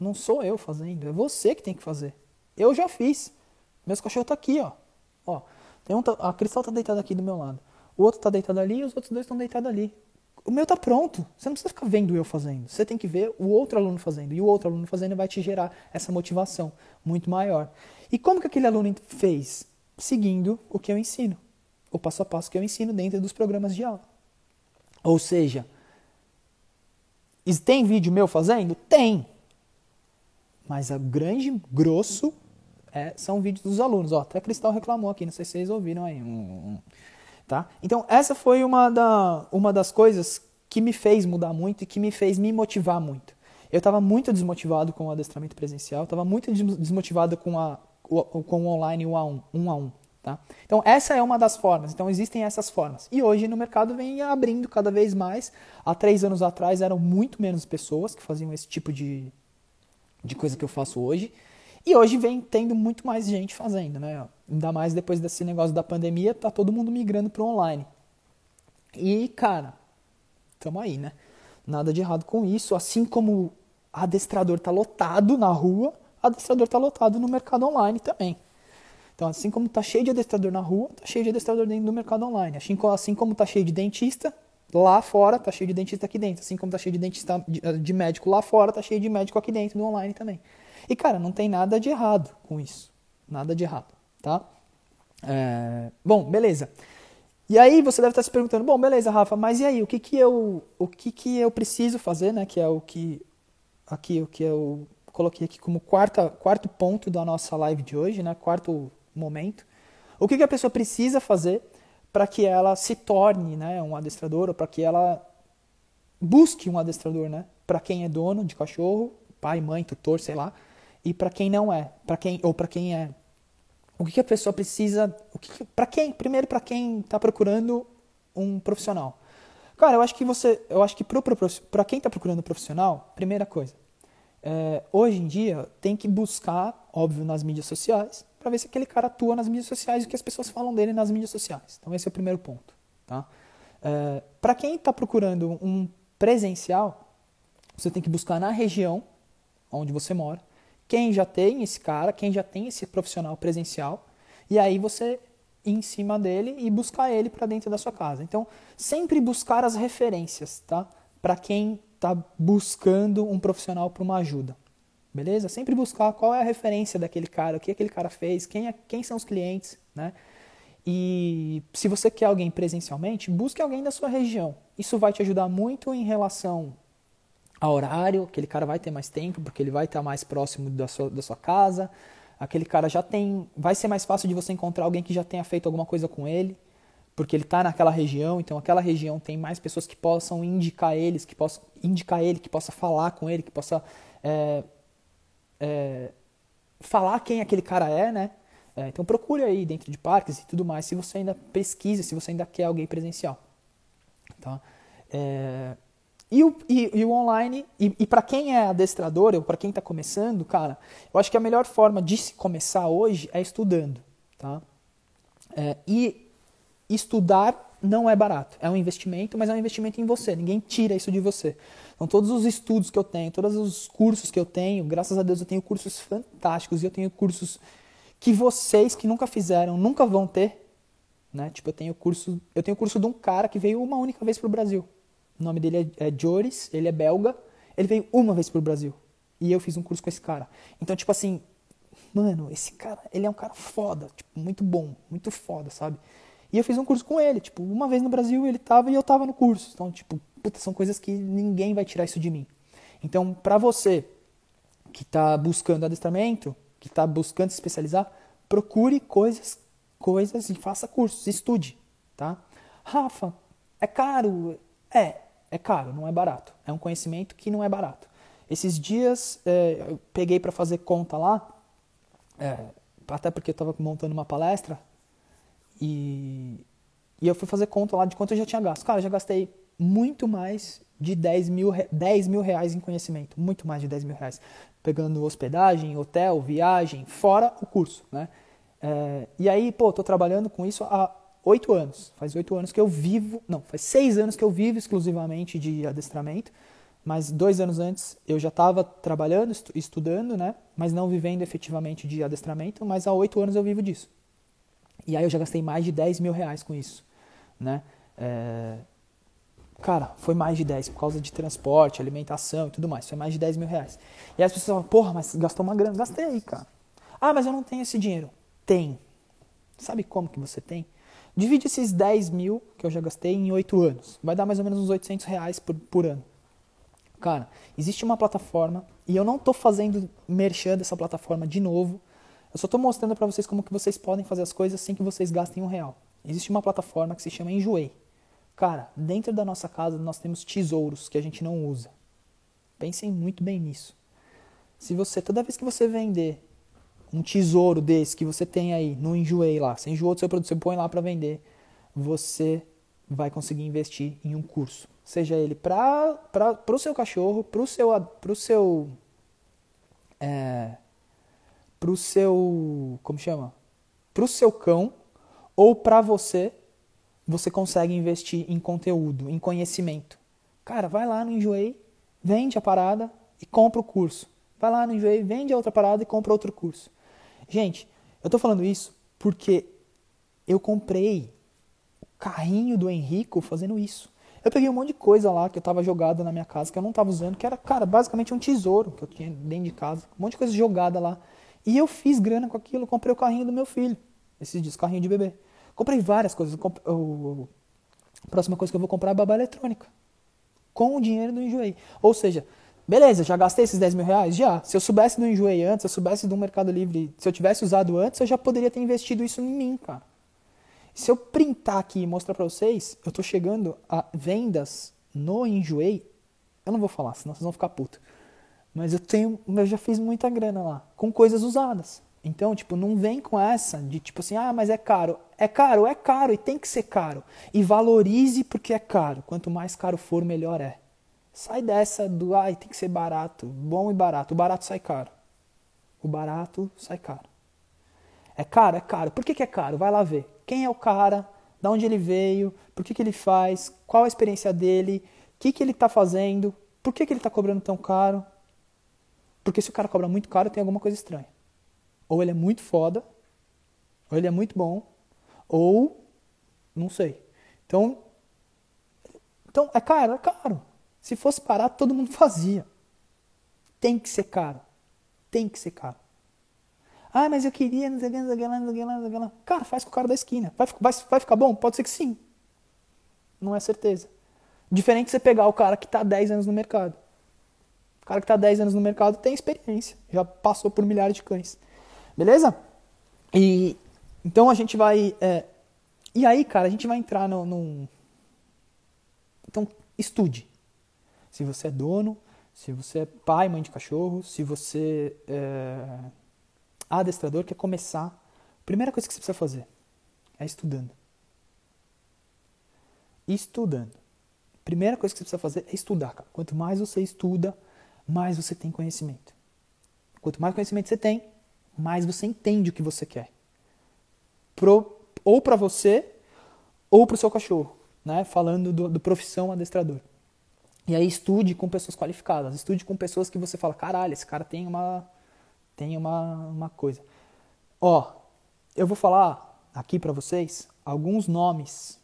não sou eu fazendo, é você que tem que fazer. Eu já fiz. Meus cachorros estão tá aqui, ó. ó tem um, a Cristal está deitada aqui do meu lado. O outro está deitado ali e os outros dois estão deitados ali o meu está pronto. Você não precisa ficar vendo eu fazendo. Você tem que ver o outro aluno fazendo. E o outro aluno fazendo vai te gerar essa motivação muito maior. E como que aquele aluno fez? Seguindo o que eu ensino. O passo a passo que eu ensino dentro dos programas de aula. Ou seja, tem vídeo meu fazendo? Tem! Mas a grande, grosso, é, são vídeos dos alunos. Ó, até Cristal reclamou aqui, não sei se vocês ouviram aí. Tá? Então, essa foi uma, da, uma das coisas que me fez mudar muito e que me fez me motivar muito. Eu estava muito desmotivado com o adestramento presencial, estava muito desmotivado com, a, com o online um a um, um a um. Tá? Então, essa é uma das formas. Então, existem essas formas. E hoje no mercado vem abrindo cada vez mais. Há três anos atrás eram muito menos pessoas que faziam esse tipo de, de coisa que eu faço hoje. E hoje vem tendo muito mais gente fazendo, né? Ainda mais depois desse negócio da pandemia, tá todo mundo migrando pro online. E, cara, tamo aí, né? Nada de errado com isso. Assim como adestrador tá lotado na rua, adestrador tá lotado no mercado online também. Então, assim como tá cheio de adestrador na rua, tá cheio de adestrador dentro do mercado online. Assim, assim como tá cheio de dentista lá fora, tá cheio de dentista aqui dentro. Assim como tá cheio de dentista de eh, médico lá fora, tá cheio de médico aqui dentro do online também. E cara, não tem nada de errado com isso. Nada de errado, tá? É... Bom, beleza. E aí você deve estar se perguntando, bom, beleza, Rafa, mas e aí, o que que eu, o que que eu preciso fazer, né, que é o que aqui o que eu coloquei aqui como quarta, quarto ponto da nossa live de hoje, né, quarto momento. O que que a pessoa precisa fazer para que ela se torne, né, um adestrador ou para que ela busque um adestrador, né? Para quem é dono de cachorro, pai, mãe, tutor, sei lá, e para quem não é, para quem ou para quem é. O que, que, a pessoa precisa, o que, que para quem, primeiro para quem está procurando um profissional. Cara, eu acho que você, eu acho que para quem está procurando um profissional, primeira coisa, é, hoje em dia tem que buscar, óbvio, nas mídias sociais, para ver se aquele cara atua nas mídias sociais e o que as pessoas falam dele nas mídias sociais. Então esse é o primeiro ponto, tá? É, para quem está procurando um presencial, você tem que buscar na região onde você mora, quem já tem esse cara, quem já tem esse profissional presencial, e aí você ir em cima dele e buscar ele para dentro da sua casa. Então, sempre buscar as referências, tá? Para quem está buscando um profissional para uma ajuda. Beleza? Sempre buscar qual é a referência daquele cara, o que aquele cara fez, quem, é, quem são os clientes, né? E se você quer alguém presencialmente, busque alguém da sua região. Isso vai te ajudar muito em relação a horário, aquele cara vai ter mais tempo, porque ele vai estar mais próximo da sua, da sua casa, aquele cara já tem. Vai ser mais fácil de você encontrar alguém que já tenha feito alguma coisa com ele, porque ele está naquela região, então aquela região tem mais pessoas que possam indicar eles, que possam indicar ele, que possa falar com ele, que possa é, é, falar quem aquele cara é, né? É, então procure aí dentro de parques e tudo mais, se você ainda pesquisa, se você ainda quer alguém presencial. Tá? É, e o, e, e o online, e, e para quem é adestrador, ou para quem está começando, cara, eu acho que a melhor forma de se começar hoje é estudando, tá? É, e estudar não é barato. É um investimento, mas é um investimento em você. Ninguém tira isso de você. Então, todos os estudos que eu tenho, todos os cursos que eu tenho, graças a Deus eu tenho cursos fantásticos e eu tenho cursos que vocês que nunca fizeram, nunca vão ter, né? Tipo, eu tenho curso, eu tenho curso de um cara que veio uma única vez pro Brasil. O nome dele é, é Joris, ele é belga. Ele veio uma vez pro Brasil. E eu fiz um curso com esse cara. Então, tipo assim, mano, esse cara, ele é um cara foda, tipo, muito bom, muito foda, sabe? E eu fiz um curso com ele, tipo, uma vez no Brasil ele tava e eu tava no curso. Então, tipo, puta, são coisas que ninguém vai tirar isso de mim. Então, pra você que tá buscando adestramento, que tá buscando se especializar, procure coisas, coisas e faça cursos, estude, tá? Rafa, é caro? É, é caro, não é barato. É um conhecimento que não é barato. Esses dias é, eu peguei para fazer conta lá, é, até porque eu estava montando uma palestra, e, e eu fui fazer conta lá de quanto eu já tinha gasto. Cara, eu já gastei muito mais de 10 mil, 10 mil reais em conhecimento, muito mais de 10 mil reais, pegando hospedagem, hotel, viagem, fora o curso, né? É, e aí, pô, tô trabalhando com isso há oito anos. Faz oito anos que eu vivo, não, faz seis anos que eu vivo exclusivamente de adestramento, mas dois anos antes eu já estava trabalhando, estudando, né? Mas não vivendo efetivamente de adestramento, mas há oito anos eu vivo disso. E aí eu já gastei mais de 10 mil reais com isso, né? É... Cara, foi mais de 10 por causa de transporte, alimentação e tudo mais. Foi mais de 10 mil reais. E aí as pessoas falam, porra, mas gastou uma grana. Gastei, cara. Ah, mas eu não tenho esse dinheiro. Tem. Sabe como que você tem? Divide esses 10 mil que eu já gastei em 8 anos. Vai dar mais ou menos uns 800 reais por, por ano. Cara, existe uma plataforma e eu não estou fazendo merchan dessa plataforma de novo. Eu só estou mostrando para vocês como que vocês podem fazer as coisas sem que vocês gastem um real. Existe uma plataforma que se chama Enjoei. Cara, dentro da nossa casa nós temos tesouros que a gente não usa. Pensem muito bem nisso. Se você, toda vez que você vender um tesouro desse que você tem aí, não enjoei lá, você enjoou do seu produto, você põe lá para vender, você vai conseguir investir em um curso. Seja ele para o seu cachorro, para o seu, pro seu é, o seu, como chama? para o seu cão ou para você, você consegue investir em conteúdo, em conhecimento. Cara, vai lá no Enjoei, vende a parada e compra o curso. Vai lá no Enjoei, vende a outra parada e compra outro curso. Gente, eu tô falando isso porque eu comprei o carrinho do Henrico fazendo isso. Eu peguei um monte de coisa lá que eu tava jogada na minha casa, que eu não tava usando, que era, cara, basicamente um tesouro que eu tinha dentro de casa. Um monte de coisa jogada lá. E eu fiz grana com aquilo, comprei o carrinho do meu filho. Esses dias, carrinho de bebê. Comprei várias coisas. O... A próxima coisa que eu vou comprar é a babá eletrônica. Com o dinheiro do Enjoei. Ou seja, Beleza, já gastei esses 10 mil reais? Já. Se eu soubesse do Enjoei antes, se eu soubesse do Mercado Livre, se eu tivesse usado antes, eu já poderia ter investido isso em mim, cara. Se eu printar aqui e mostrar pra vocês, eu tô chegando a vendas no Enjoei. Eu não vou falar, senão vocês vão ficar puto. Mas eu tenho, eu já fiz muita grana lá, com coisas usadas. Então, tipo, não vem com essa de tipo assim, ah, mas é caro. É caro, é caro e tem que ser caro. E valorize porque é caro. Quanto mais caro for, melhor é. Sai dessa do ai, tem que ser barato, bom e barato. O barato sai caro. O barato sai caro. É caro, é caro. Por que, que é caro? Vai lá ver. Quem é o cara? Da onde ele veio? Por que, que ele faz? Qual a experiência dele? O que, que ele está fazendo? Por que, que ele está cobrando tão caro? Porque se o cara cobra muito caro, tem alguma coisa estranha. Ou ele é muito foda, ou ele é muito bom, ou não sei. Então, então é caro, é caro. Se fosse parar, todo mundo fazia. Tem que ser caro. Tem que ser caro. Ah, mas eu queria. Cara, faz com o cara da esquina. Vai, vai, vai ficar bom? Pode ser que sim. Não é certeza. Diferente de você pegar o cara que está 10 anos no mercado. O cara que está 10 anos no mercado tem experiência. Já passou por milhares de cães. Beleza? E então a gente vai. É, e aí, cara, a gente vai entrar no, num. Então, estude. Se você é dono, se você é pai, mãe de cachorro, se você é adestrador, quer começar, a primeira coisa que você precisa fazer é estudando. Estudando. Primeira coisa que você precisa fazer é estudar, cara. Quanto mais você estuda, mais você tem conhecimento. Quanto mais conhecimento você tem, mais você entende o que você quer. Pro, ou para você, ou para o seu cachorro, né? Falando do, do profissão adestrador. E aí estude com pessoas qualificadas, estude com pessoas que você fala, caralho, esse cara tem uma tem uma, uma coisa. Ó, eu vou falar aqui para vocês alguns nomes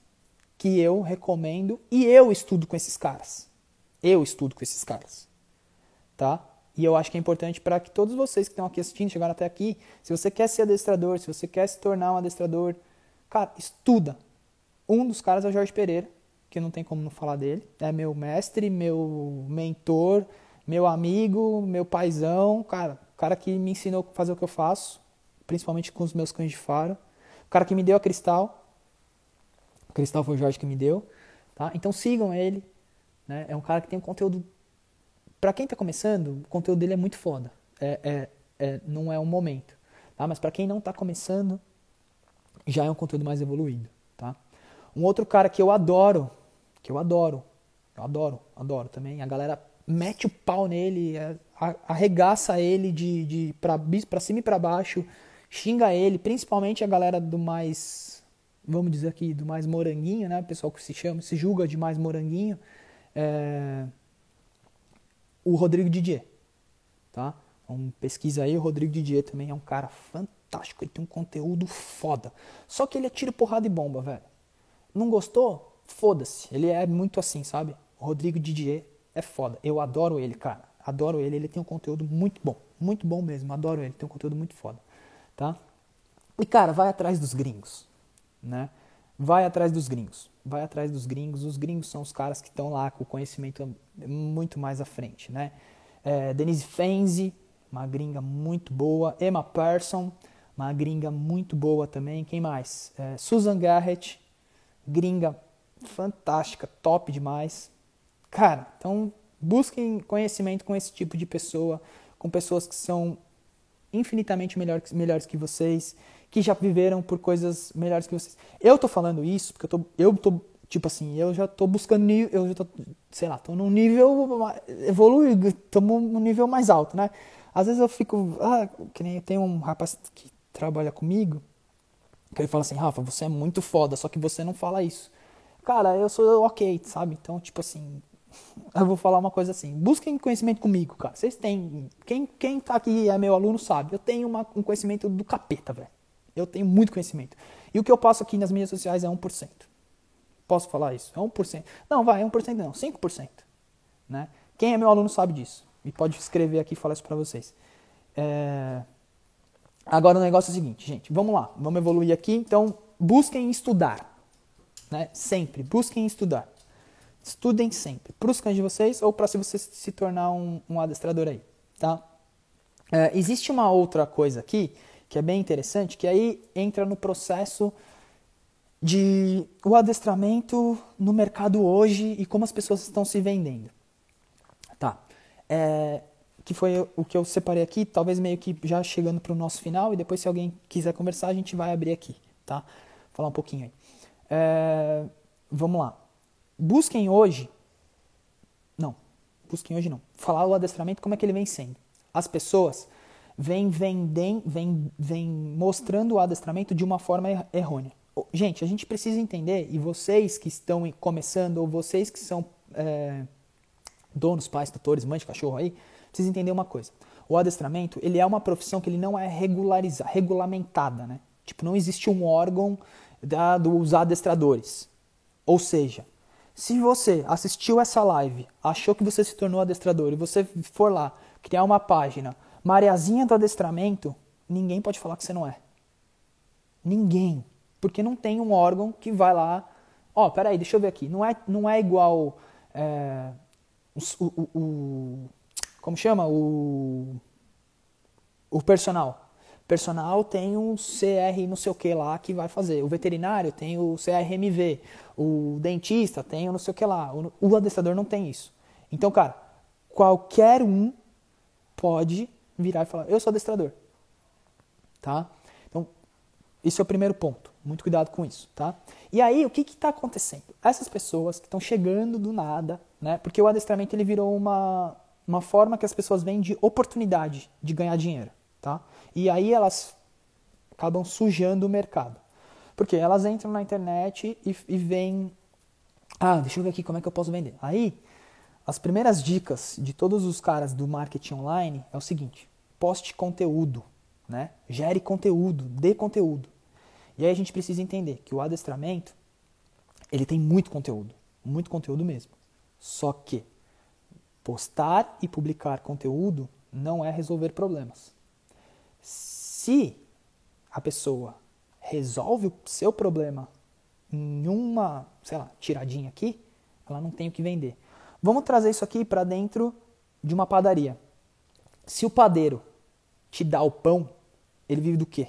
que eu recomendo e eu estudo com esses caras. Eu estudo com esses caras. Tá? E eu acho que é importante para que todos vocês que estão aqui assistindo, chegaram até aqui, se você quer ser adestrador, se você quer se tornar um adestrador, cara, estuda. Um dos caras é o Jorge Pereira, porque não tem como não falar dele. É meu mestre, meu mentor, meu amigo, meu paizão, cara, o cara que me ensinou a fazer o que eu faço, principalmente com os meus cães de faro. O cara que me deu a Cristal. O Cristal foi o Jorge que me deu, tá? Então sigam ele, né? É um cara que tem um conteúdo para quem está começando, o conteúdo dele é muito foda. É, é, é não é um momento, tá? Mas para quem não está começando, já é um conteúdo mais evoluído, tá? Um outro cara que eu adoro, que eu adoro. Eu adoro, adoro também. A galera mete o pau nele, é, arregaça ele de, de pra, pra cima e pra baixo, xinga ele, principalmente a galera do mais, vamos dizer aqui, do mais moranguinho, né? O pessoal que se chama, se julga de mais moranguinho. É... O Rodrigo Didier, tá? Um então, pesquisa aí, o Rodrigo Didier também é um cara fantástico, ele tem um conteúdo foda. Só que ele é tiro, porrada e bomba, velho. Não gostou? foda-se. Ele é muito assim, sabe? O Rodrigo Didier é foda. Eu adoro ele, cara. Adoro ele. Ele tem um conteúdo muito bom. Muito bom mesmo. Adoro ele. Tem um conteúdo muito foda. Tá? E, cara, vai atrás dos gringos. Né? Vai atrás dos gringos. Vai atrás dos gringos. Os gringos são os caras que estão lá com o conhecimento muito mais à frente, né? É, Denise Fenzi, uma gringa muito boa. Emma Person, uma gringa muito boa também. Quem mais? É, Susan Garrett, gringa fantástica, top demais. Cara, então busquem conhecimento com esse tipo de pessoa, com pessoas que são infinitamente melhor, melhores que vocês, que já viveram por coisas melhores que vocês. Eu tô falando isso porque eu tô, eu tô tipo assim, eu já tô buscando, eu já tô, sei lá, tô num nível, evoluído, tô num nível mais alto, né? Às vezes eu fico, ah, que nem tem um rapaz que trabalha comigo, que ele fala assim, Rafa, você é muito foda, só que você não fala isso. Cara, eu sou ok, sabe? Então, tipo assim, eu vou falar uma coisa assim: busquem conhecimento comigo, cara. Vocês têm. Quem, quem tá aqui é meu aluno sabe. Eu tenho uma, um conhecimento do capeta, velho. Eu tenho muito conhecimento. E o que eu passo aqui nas mídias sociais é 1%. Posso falar isso? É 1%. Não, vai, é 1% não, 5%. Né? Quem é meu aluno sabe disso. E pode escrever aqui e falar isso pra vocês. É... Agora o negócio é o seguinte, gente. Vamos lá, vamos evoluir aqui. Então, busquem estudar né? Sempre, busquem estudar. Estudem sempre, para os cães de vocês ou para se você se tornar um, um adestrador aí, tá? É, existe uma outra coisa aqui que é bem interessante, que aí entra no processo de o adestramento no mercado hoje e como as pessoas estão se vendendo. Tá. É, que foi o que eu separei aqui, talvez meio que já chegando para o nosso final, e depois se alguém quiser conversar, a gente vai abrir aqui, tá? Falar um pouquinho aí. É, vamos lá. Busquem hoje. Não, busquem hoje não. Falar o adestramento como é que ele vem sendo. As pessoas vêm vendem, vem, vem mostrando o adestramento de uma forma er-, errônea. Gente, a gente precisa entender, e vocês que estão começando, ou vocês que são é, donos, pais, tutores, mães de cachorro aí, precisa entender uma coisa. O adestramento, ele é uma profissão que ele não é regularizada regulamentada, né? Tipo, não existe um órgão do usar adestradores. Ou seja, se você assistiu essa live, achou que você se tornou adestrador e você for lá criar uma página, Mariazinha do Adestramento, ninguém pode falar que você não é. Ninguém. Porque não tem um órgão que vai lá. Ó, oh, peraí, deixa eu ver aqui. Não é, não é igual. É, o, o, o, como chama? O, o personal personal tem um CR não sei o que lá que vai fazer, o veterinário tem o CRMV, o dentista tem o não sei o que lá, o adestrador não tem isso. Então, cara, qualquer um pode virar e falar: Eu sou adestrador. Tá? Então, esse é o primeiro ponto. Muito cuidado com isso, tá? E aí, o que está acontecendo? Essas pessoas que estão chegando do nada, né? Porque o adestramento ele virou uma, uma forma que as pessoas veem de oportunidade de ganhar dinheiro. Tá? E aí elas acabam sujando o mercado. Porque elas entram na internet e, e vêm. Ah, deixa eu ver aqui como é que eu posso vender. Aí, as primeiras dicas de todos os caras do marketing online é o seguinte: poste conteúdo, né? Gere conteúdo, dê conteúdo. E aí a gente precisa entender que o adestramento ele tem muito conteúdo, muito conteúdo mesmo. Só que postar e publicar conteúdo não é resolver problemas. Se a pessoa resolve o seu problema em uma, sei lá, tiradinha aqui, ela não tem o que vender. Vamos trazer isso aqui para dentro de uma padaria. Se o padeiro te dá o pão, ele vive do quê?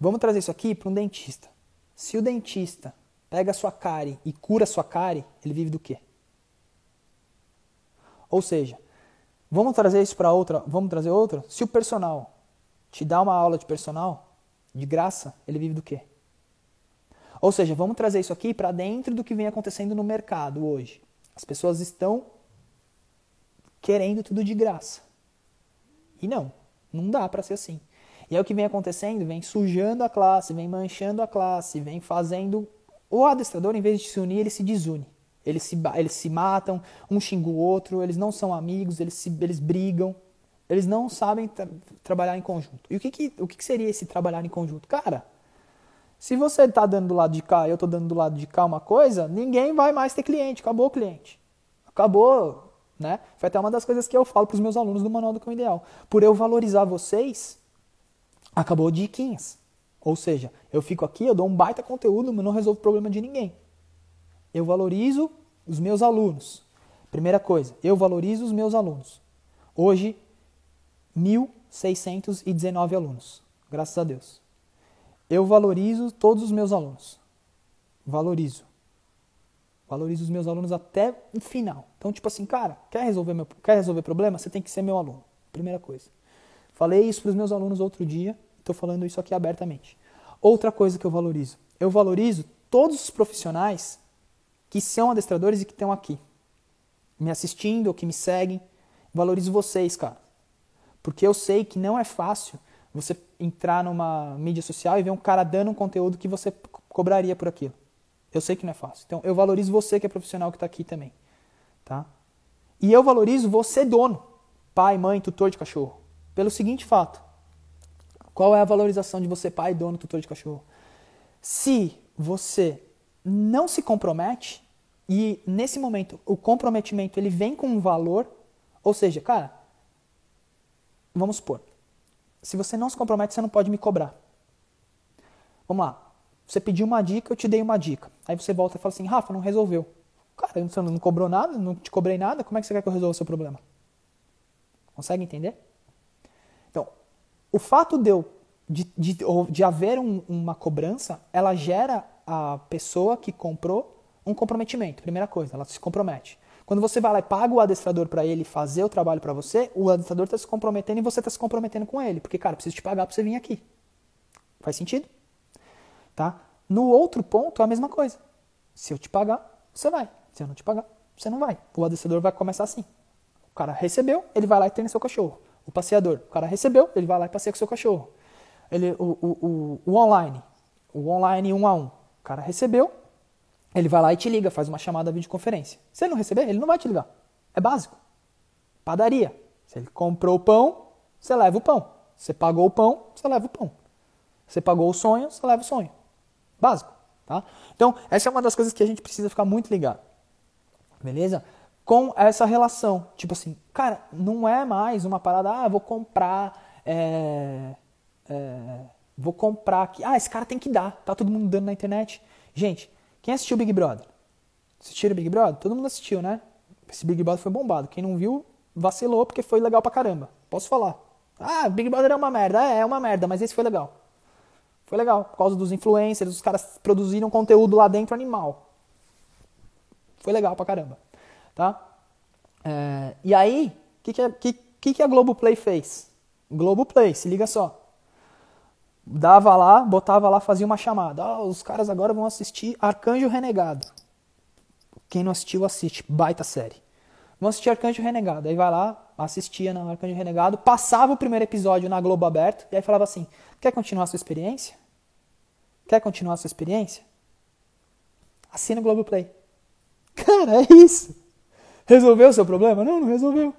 Vamos trazer isso aqui para um dentista. Se o dentista pega a sua cárie e cura a sua cárie, ele vive do quê? Ou seja, Vamos trazer isso para outra, vamos trazer outra? Se o personal te dá uma aula de personal, de graça, ele vive do quê? Ou seja, vamos trazer isso aqui para dentro do que vem acontecendo no mercado hoje. As pessoas estão querendo tudo de graça. E não, não dá para ser assim. E é o que vem acontecendo, vem sujando a classe, vem manchando a classe, vem fazendo o adestrador em vez de se unir, ele se desune. Eles se, eles se matam, um xinga o outro, eles não são amigos, eles, se, eles brigam. Eles não sabem tra trabalhar em conjunto. E o que, que, o que, que seria esse trabalhar em conjunto? Cara, se você está dando do lado de cá e eu estou dando do lado de cá uma coisa, ninguém vai mais ter cliente. Acabou o cliente. Acabou, né? Foi até uma das coisas que eu falo para os meus alunos do Manual do Cão Ideal. Por eu valorizar vocês, acabou o diquinhas. Ou seja, eu fico aqui, eu dou um baita conteúdo, mas não resolvo o problema de ninguém. Eu valorizo os meus alunos. Primeira coisa, eu valorizo os meus alunos. Hoje, 1.619 alunos, graças a Deus. Eu valorizo todos os meus alunos. Valorizo. Valorizo os meus alunos até o final. Então, tipo assim, cara, quer resolver, meu, quer resolver problema? Você tem que ser meu aluno. Primeira coisa. Falei isso para os meus alunos outro dia, estou falando isso aqui abertamente. Outra coisa que eu valorizo: eu valorizo todos os profissionais que são adestradores e que estão aqui me assistindo ou que me seguem. Valorizo vocês, cara. Porque eu sei que não é fácil você entrar numa mídia social e ver um cara dando um conteúdo que você cobraria por aquilo. Eu sei que não é fácil. Então eu valorizo você que é profissional que está aqui também, tá? E eu valorizo você dono, pai, mãe, tutor de cachorro, pelo seguinte fato: qual é a valorização de você pai, dono, tutor de cachorro? Se você não se compromete, e nesse momento, o comprometimento ele vem com um valor, ou seja, cara, vamos supor, se você não se compromete, você não pode me cobrar. Vamos lá, você pediu uma dica, eu te dei uma dica. Aí você volta e fala assim, Rafa, não resolveu. Cara, você não cobrou nada, não te cobrei nada, como é que você quer que eu resolva o seu problema? Consegue entender? Então, o fato de, eu, de, de, de haver um, uma cobrança, ela gera a pessoa que comprou um comprometimento, primeira coisa, ela se compromete. Quando você vai lá e paga o adestrador para ele fazer o trabalho para você, o adestrador está se comprometendo e você está se comprometendo com ele, porque, cara, preciso te pagar para você vir aqui. Faz sentido? Tá? No outro ponto, é a mesma coisa. Se eu te pagar, você vai. Se eu não te pagar, você não vai. O adestrador vai começar assim. O cara recebeu, ele vai lá e treina seu cachorro. O passeador, o cara recebeu, ele vai lá e passeia com seu cachorro. Ele, o, o, o, o online, o online um a um. O cara recebeu, ele vai lá e te liga, faz uma chamada de videoconferência. Se ele não receber, ele não vai te ligar. É básico. Padaria. Se ele comprou o pão, você leva o pão. Você pagou o pão, você leva o pão. Você pagou o sonho, você leva o sonho. Básico, tá? Então, essa é uma das coisas que a gente precisa ficar muito ligado. Beleza? Com essa relação. Tipo assim, cara, não é mais uma parada, ah, vou comprar. É, é, vou comprar aqui. Ah, esse cara tem que dar. Tá todo mundo dando na internet. Gente, quem assistiu Big Brother? Assistiram Big Brother? Todo mundo assistiu, né? Esse Big Brother foi bombado. Quem não viu, vacilou porque foi legal pra caramba. Posso falar. Ah, Big Brother é uma merda. É, é uma merda, mas esse foi legal. Foi legal, por causa dos influencers, os caras produziram conteúdo lá dentro animal. Foi legal pra caramba, tá? É, e aí, o que que, que, que, a Globoplay fez? Globoplay, se liga só dava lá, botava lá, fazia uma chamada. Oh, os caras agora vão assistir Arcanjo Renegado. Quem não assistiu, assiste. Baita série. Vão assistir Arcanjo Renegado. Aí vai lá, assistia na Arcanjo Renegado, passava o primeiro episódio na Globo Aberto, e aí falava assim: Quer continuar a sua experiência? Quer continuar a sua experiência? Assina o Globoplay. Cara, é isso. Resolveu o seu problema? Não, não resolveu.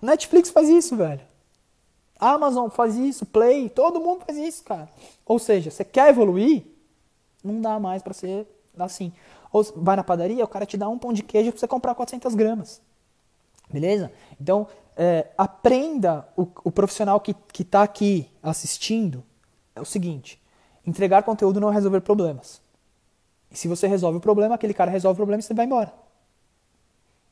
Netflix faz isso, velho. Amazon faz isso, Play, todo mundo faz isso, cara. Ou seja, você quer evoluir? Não dá mais para ser assim. Ou vai na padaria, o cara te dá um pão de queijo para você comprar 400 gramas. Beleza? Então, é, aprenda o, o, profissional que está aqui assistindo é o seguinte: entregar conteúdo não é resolver problemas. E se você resolve o problema, aquele cara resolve o problema e você vai embora.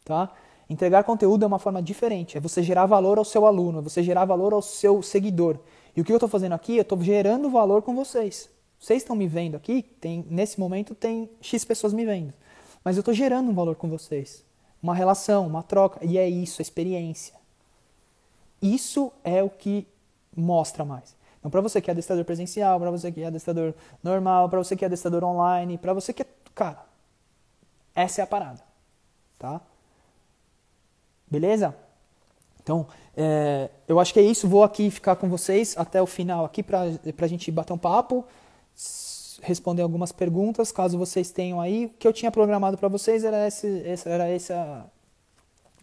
Tá? Entregar conteúdo é uma forma diferente, é você gerar valor ao seu aluno, é você gerar valor ao seu seguidor. E o que eu estou fazendo aqui? Eu estou gerando valor com vocês. Vocês estão me vendo aqui, tem, nesse momento tem X pessoas me vendo. Mas eu estou gerando um valor com vocês. Uma relação, uma troca. E é isso, a experiência. Isso é o que mostra mais. Então, para você que é adestrador presencial, para você que é adestrador normal, para você que é adestrador online, para você que é. Cara, essa é a parada. Tá? Beleza? Então, é, eu acho que é isso. Vou aqui ficar com vocês até o final aqui para a gente bater um papo, responder algumas perguntas, caso vocês tenham aí. O que eu tinha programado para vocês era, esse, essa, era essa,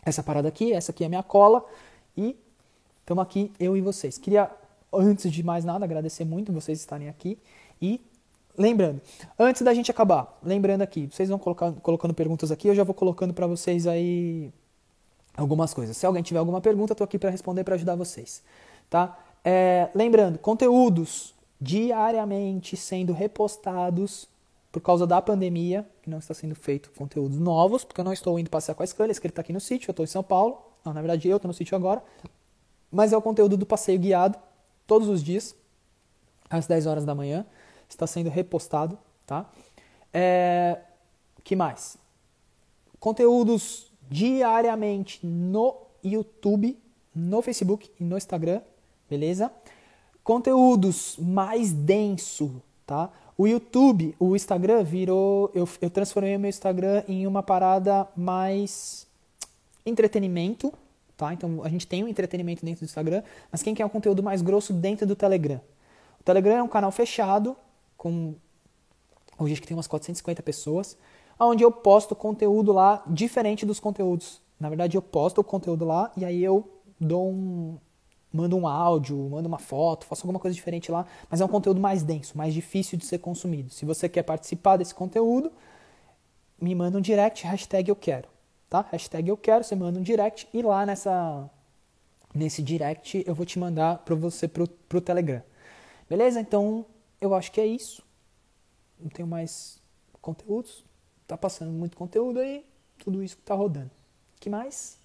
essa parada aqui, essa aqui é a minha cola. E estamos aqui, eu e vocês. Queria, antes de mais nada, agradecer muito vocês estarem aqui. E lembrando, antes da gente acabar, lembrando aqui, vocês vão colocar, colocando perguntas aqui, eu já vou colocando para vocês aí algumas coisas. Se alguém tiver alguma pergunta, estou aqui para responder, para ajudar vocês. Tá? É, lembrando, conteúdos diariamente sendo repostados por causa da pandemia, que não está sendo feito conteúdos novos, porque eu não estou indo passear com a escolha, que ele está aqui no sítio, eu estou em São Paulo, não, na verdade eu estou no sítio agora, mas é o conteúdo do passeio guiado, todos os dias, às 10 horas da manhã, está sendo repostado, tá? É, que mais? Conteúdos diariamente no YouTube, no Facebook e no Instagram, beleza? Conteúdos mais denso, tá? O YouTube, o Instagram virou. Eu, eu transformei o meu Instagram em uma parada mais entretenimento, tá? Então a gente tem um entretenimento dentro do Instagram, mas quem quer um conteúdo mais grosso dentro do Telegram? O Telegram é um canal fechado, com. Hoje acho que tem umas 450 pessoas onde eu posto conteúdo lá diferente dos conteúdos. Na verdade, eu posto o conteúdo lá e aí eu dou um, mando um áudio, mando uma foto, faço alguma coisa diferente lá, mas é um conteúdo mais denso, mais difícil de ser consumido. Se você quer participar desse conteúdo, me manda um direct, hashtag eu quero, tá? Hashtag eu quero, você manda um direct e lá nessa nesse direct eu vou te mandar para você pro, pro Telegram. Beleza? Então, eu acho que é isso. Não tenho mais conteúdos tá passando muito conteúdo aí, tudo isso que tá rodando. Que mais?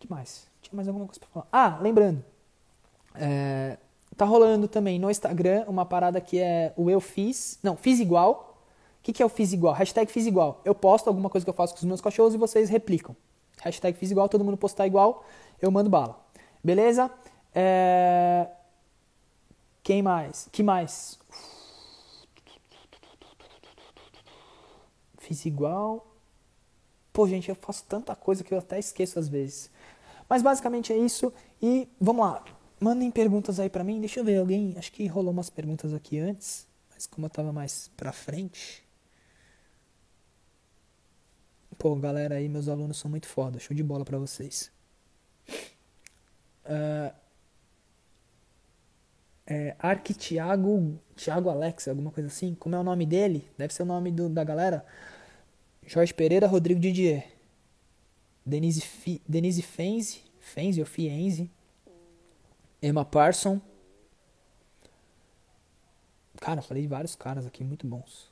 Que mais? Tinha mais alguma coisa para falar? Ah, lembrando. É, tá rolando também no Instagram uma parada que é o eu fiz, não, fiz igual. O que, que é o fiz igual? Hashtag fiz igual. Eu posto alguma coisa que eu faço com os meus cachorros e vocês replicam. Hashtag fiz igual, todo mundo postar igual, eu mando bala. Beleza? É... Quem mais? Que mais? fiz igual. Pô, gente, eu faço tanta coisa que eu até esqueço às vezes. Mas basicamente é isso. E vamos lá. Mandem perguntas aí para mim. Deixa eu ver alguém. Acho que rolou umas perguntas aqui antes. Mas como eu tava mais pra frente. Pô, galera aí, meus alunos são muito foda. Show de bola pra vocês. Uh, é, Arc Thiago Alex, alguma coisa assim. Como é o nome dele? Deve ser o nome do, da galera. Jorge Pereira, Rodrigo Didier. Denise, Fi, Denise ou Fienze. Emma Parson. Cara, falei de vários caras aqui muito bons.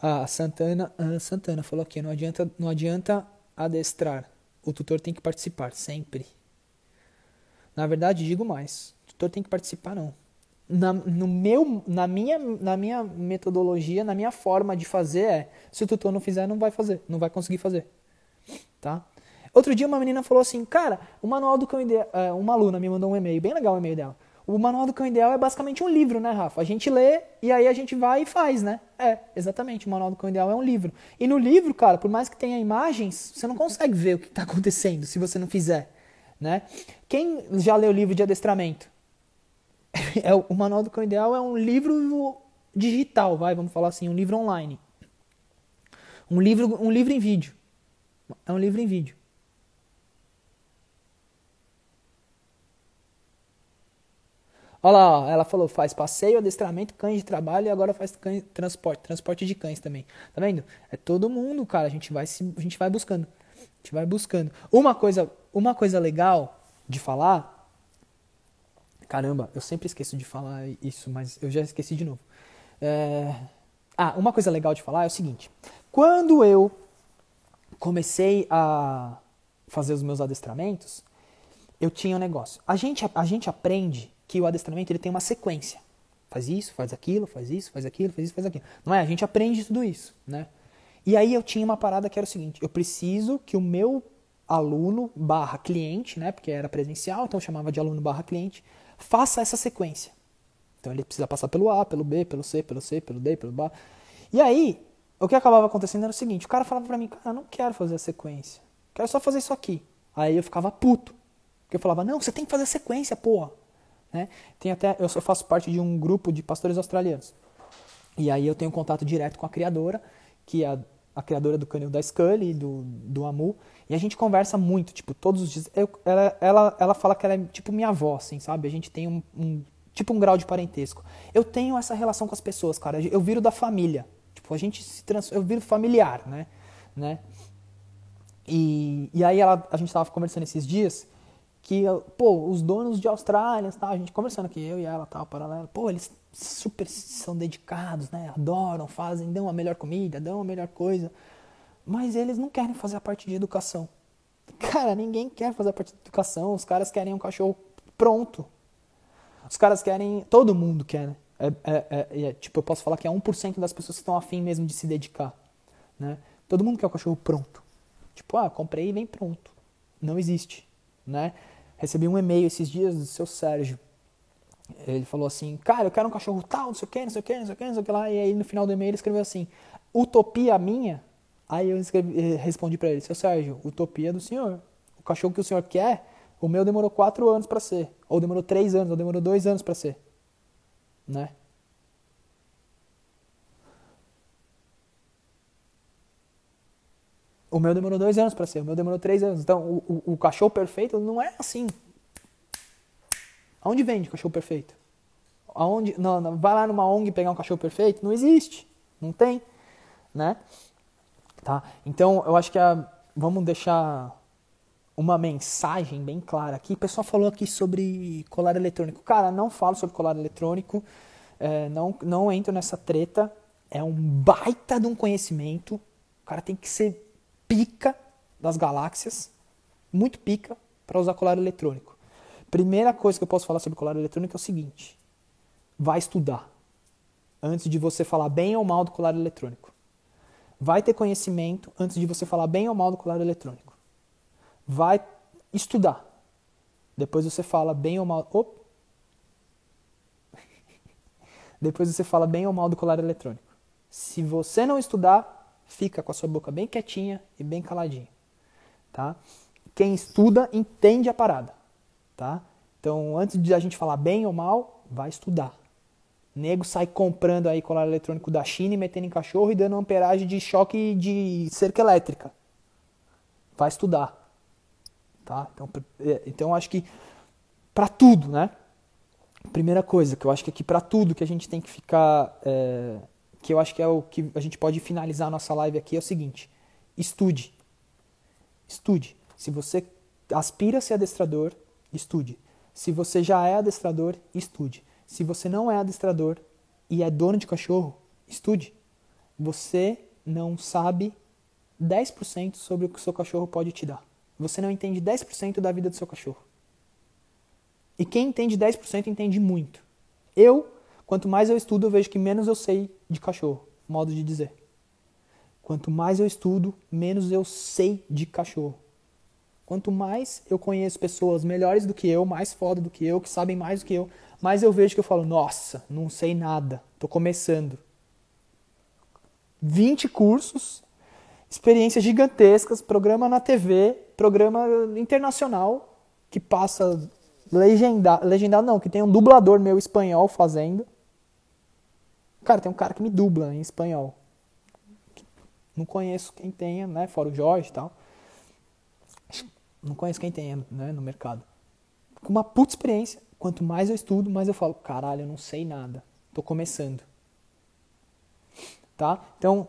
Ah, Santana, ah, Santana falou aqui, não adianta, não adianta adestrar. O tutor tem que participar sempre. Na verdade, digo mais. O tutor tem que participar não na, no meu, na, minha, na minha metodologia, na minha forma de fazer é, se o tutor não fizer, não vai fazer, não vai conseguir fazer. Tá? Outro dia uma menina falou assim, cara, o manual do cão ideal, é, uma aluna me mandou um e-mail, bem legal o e-mail dela. O manual do cão ideal é basicamente um livro, né, Rafa? A gente lê e aí a gente vai e faz, né? É, exatamente. O manual do cão ideal é um livro. E no livro, cara, por mais que tenha imagens, você não consegue ver o que está acontecendo se você não fizer, né? Quem já leu o livro de adestramento? é, o Manual do Cão Ideal é um livro digital, vai, vamos falar assim, um livro online. Um livro, um livro em vídeo. É um livro em vídeo. Olha lá, ela falou, faz passeio, adestramento, cães de trabalho e agora faz cães, transporte, transporte de cães também. Tá vendo? É todo mundo, cara, a gente vai se, a gente vai buscando. A gente vai buscando. Uma coisa, uma coisa legal de falar Caramba, eu sempre esqueço de falar isso, mas eu já esqueci de novo. É... Ah, uma coisa legal de falar é o seguinte: quando eu comecei a fazer os meus adestramentos, eu tinha um negócio. A gente, a gente aprende que o adestramento ele tem uma sequência. Faz isso, faz aquilo, faz isso, faz aquilo, faz isso, faz aquilo. Não é? A gente aprende tudo isso, né? E aí eu tinha uma parada que era o seguinte: eu preciso que o meu aluno barra cliente, né? Porque era presencial, então eu chamava de aluno barra cliente faça essa sequência. Então ele precisa passar pelo A, pelo B, pelo C, pelo C, pelo D, pelo B. E aí, o que acabava acontecendo era o seguinte: o cara falava pra mim, cara, eu não quero fazer a sequência. Quero só fazer isso aqui. Aí eu ficava puto. Porque eu falava, não, você tem que fazer a sequência, porra. Né? Tem até, eu faço parte de um grupo de pastores australianos. E aí eu tenho contato direto com a criadora, que é a a criadora do Canil da Scully, do, do Amu, e a gente conversa muito, tipo, todos os dias. Eu, ela, ela, ela fala que ela é tipo minha avó, assim, sabe? A gente tem um, um, tipo um grau de parentesco. Eu tenho essa relação com as pessoas, cara. Eu viro da família. Tipo, a gente se trans... Eu viro familiar, né? né? E, e aí ela, a gente estava conversando esses dias que, pô, os donos de Austrália, tá, a gente conversando aqui, eu e ela, tal, paralelo, pô, eles super são dedicados, né? Adoram, fazem, dão a melhor comida, dão a melhor coisa. Mas eles não querem fazer a parte de educação. Cara, ninguém quer fazer a parte de educação. Os caras querem um cachorro pronto. Os caras querem. Todo mundo quer. Né? É, é, é, é tipo, eu posso falar que é 1% das pessoas que estão afim mesmo de se dedicar. Né? Todo mundo quer o um cachorro pronto. Tipo, ah, comprei e vem pronto. Não existe. Né? Recebi um e-mail esses dias do seu Sérgio ele falou assim, cara, eu quero um cachorro tal, não sei o que, não sei o que, não sei o que, não sei o que lá. E aí no final do e-mail ele escreveu assim, utopia minha? Aí eu escrevi, eh, respondi para ele, seu Sérgio, utopia do senhor. O cachorro que o senhor quer, o meu demorou quatro anos para ser. Ou demorou três anos, ou demorou dois anos para ser. Né? O meu demorou dois anos para ser, o meu demorou três anos. Então, o, o, o cachorro perfeito não é assim. Aonde vende cachorro perfeito? Aonde, não, não, vai lá numa ONG pegar um cachorro perfeito? Não existe, não tem, né? Tá? Então, eu acho que a, vamos deixar uma mensagem bem clara aqui. O pessoal falou aqui sobre colar eletrônico. Cara, não falo sobre colar eletrônico, é, não, não entro nessa treta. É um baita de um conhecimento. O cara tem que ser pica das galáxias, muito pica, para usar colar eletrônico. Primeira coisa que eu posso falar sobre colar eletrônico é o seguinte: vai estudar antes de você falar bem ou mal do colar eletrônico. Vai ter conhecimento antes de você falar bem ou mal do colar eletrônico. Vai estudar. Depois você fala bem ou mal. Depois você fala bem ou mal do colar eletrônico. Se você não estudar, fica com a sua boca bem quietinha e bem caladinha, tá? Quem estuda entende a parada tá? Então, antes de a gente falar bem ou mal, vai estudar. Nego sai comprando aí colar eletrônico da China e metendo em cachorro e dando amperagem de choque de cerca elétrica. Vai estudar. Tá? Então, é, então acho que para tudo, né? Primeira coisa que eu acho que aqui para tudo que a gente tem que ficar, é, que eu acho que é o que a gente pode finalizar a nossa live aqui é o seguinte: estude, estude. Se você aspira a ser adestrador, estude. Se você já é adestrador, estude. Se você não é adestrador e é dono de cachorro, estude. Você não sabe 10% sobre o que o seu cachorro pode te dar. Você não entende 10% da vida do seu cachorro. E quem entende 10% entende muito. Eu, quanto mais eu estudo, eu vejo que menos eu sei de cachorro, modo de dizer. Quanto mais eu estudo, menos eu sei de cachorro. Quanto mais eu conheço pessoas melhores do que eu, mais foda do que eu, que sabem mais do que eu, mais eu vejo que eu falo, nossa, não sei nada, tô começando. 20 cursos, experiências gigantescas, programa na TV, programa internacional, que passa legendado, legendado não, que tem um dublador meu espanhol fazendo. Cara, tem um cara que me dubla em espanhol. Não conheço quem tenha, né? Fora o Jorge e tal não conheço quem tem né, no mercado. Com uma puta experiência, quanto mais eu estudo, mais eu falo, caralho, eu não sei nada, tô começando. Tá? Então,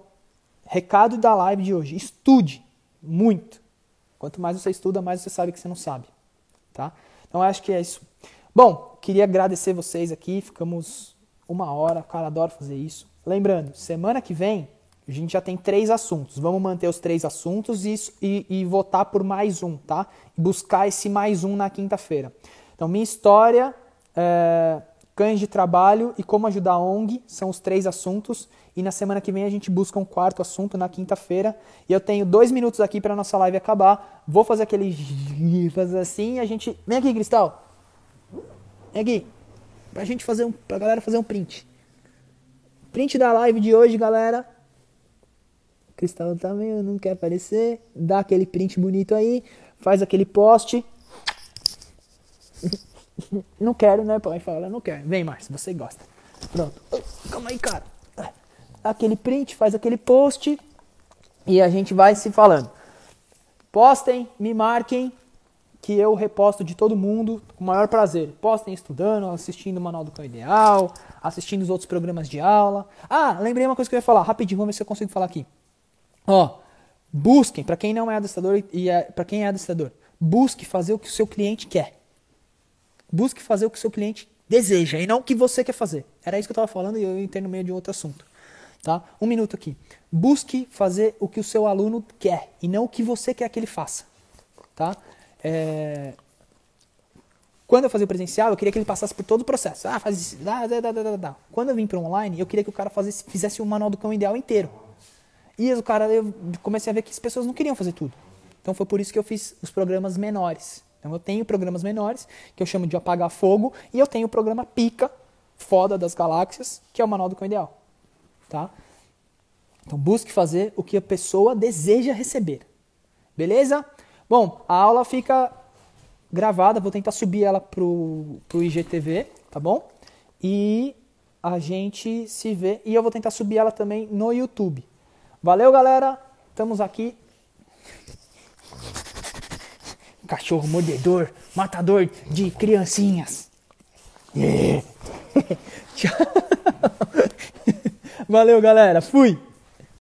recado da live de hoje, estude muito. Quanto mais você estuda, mais você sabe que você não sabe, tá? Então, acho que é isso. Bom, queria agradecer vocês aqui, ficamos uma hora, cara, adoro fazer isso. Lembrando, semana que vem a gente já tem três assuntos. Vamos manter os três assuntos e, e, e votar por mais um, tá? Buscar esse mais um na quinta-feira. Então, minha história, é, cães de trabalho e como ajudar a ONG são os três assuntos. E na semana que vem a gente busca um quarto assunto na quinta-feira. E eu tenho dois minutos aqui para nossa live acabar. Vou fazer aquele fazer assim e a gente. Vem aqui, Cristal! Vem aqui. Pra gente fazer um. Pra galera fazer um print. Print da live de hoje, galera. Cristalão também tá não quer aparecer. Dá aquele print bonito aí, faz aquele post. Não quero, né, pai? Fala, não quero. Vem, Márcio, você gosta. Pronto. Calma aí, cara. Aquele print, faz aquele post e a gente vai se falando. Postem, me marquem, que eu reposto de todo mundo com o maior prazer. Postem estudando, assistindo o Manual do Cão Ideal, assistindo os outros programas de aula. Ah, lembrei uma coisa que eu ia falar, rapidinho, vamos ver se eu consigo falar aqui. Ó, busquem, para quem não é adestrador e é, para quem é adestrador, busque fazer o que o seu cliente quer. Busque fazer o que o seu cliente deseja e não o que você quer fazer. Era isso que eu estava falando e eu entrei no meio de outro assunto. Tá? Um minuto aqui. Busque fazer o que o seu aluno quer e não o que você quer que ele faça. Tá? É... Quando eu fazia o presencial, eu queria que ele passasse por todo o processo. Ah, faz isso, dá, dá, dá, dá, dá. Quando eu vim para online, eu queria que o cara fazesse, fizesse o manual do cão ideal inteiro. E o cara, eu comecei a ver que as pessoas não queriam fazer tudo. Então foi por isso que eu fiz os programas menores. Então eu tenho programas menores, que eu chamo de apagar fogo, e eu tenho o programa Pica, foda das galáxias, que é o manual do cão ideal. Tá? Então busque fazer o que a pessoa deseja receber. Beleza? Bom, a aula fica gravada, vou tentar subir ela pro, pro IGTV, tá bom? E a gente se vê. E eu vou tentar subir ela também no YouTube. Valeu, galera. Estamos aqui. Cachorro mordedor, matador de criancinhas. Yeah. Tchau. Valeu, galera. Fui.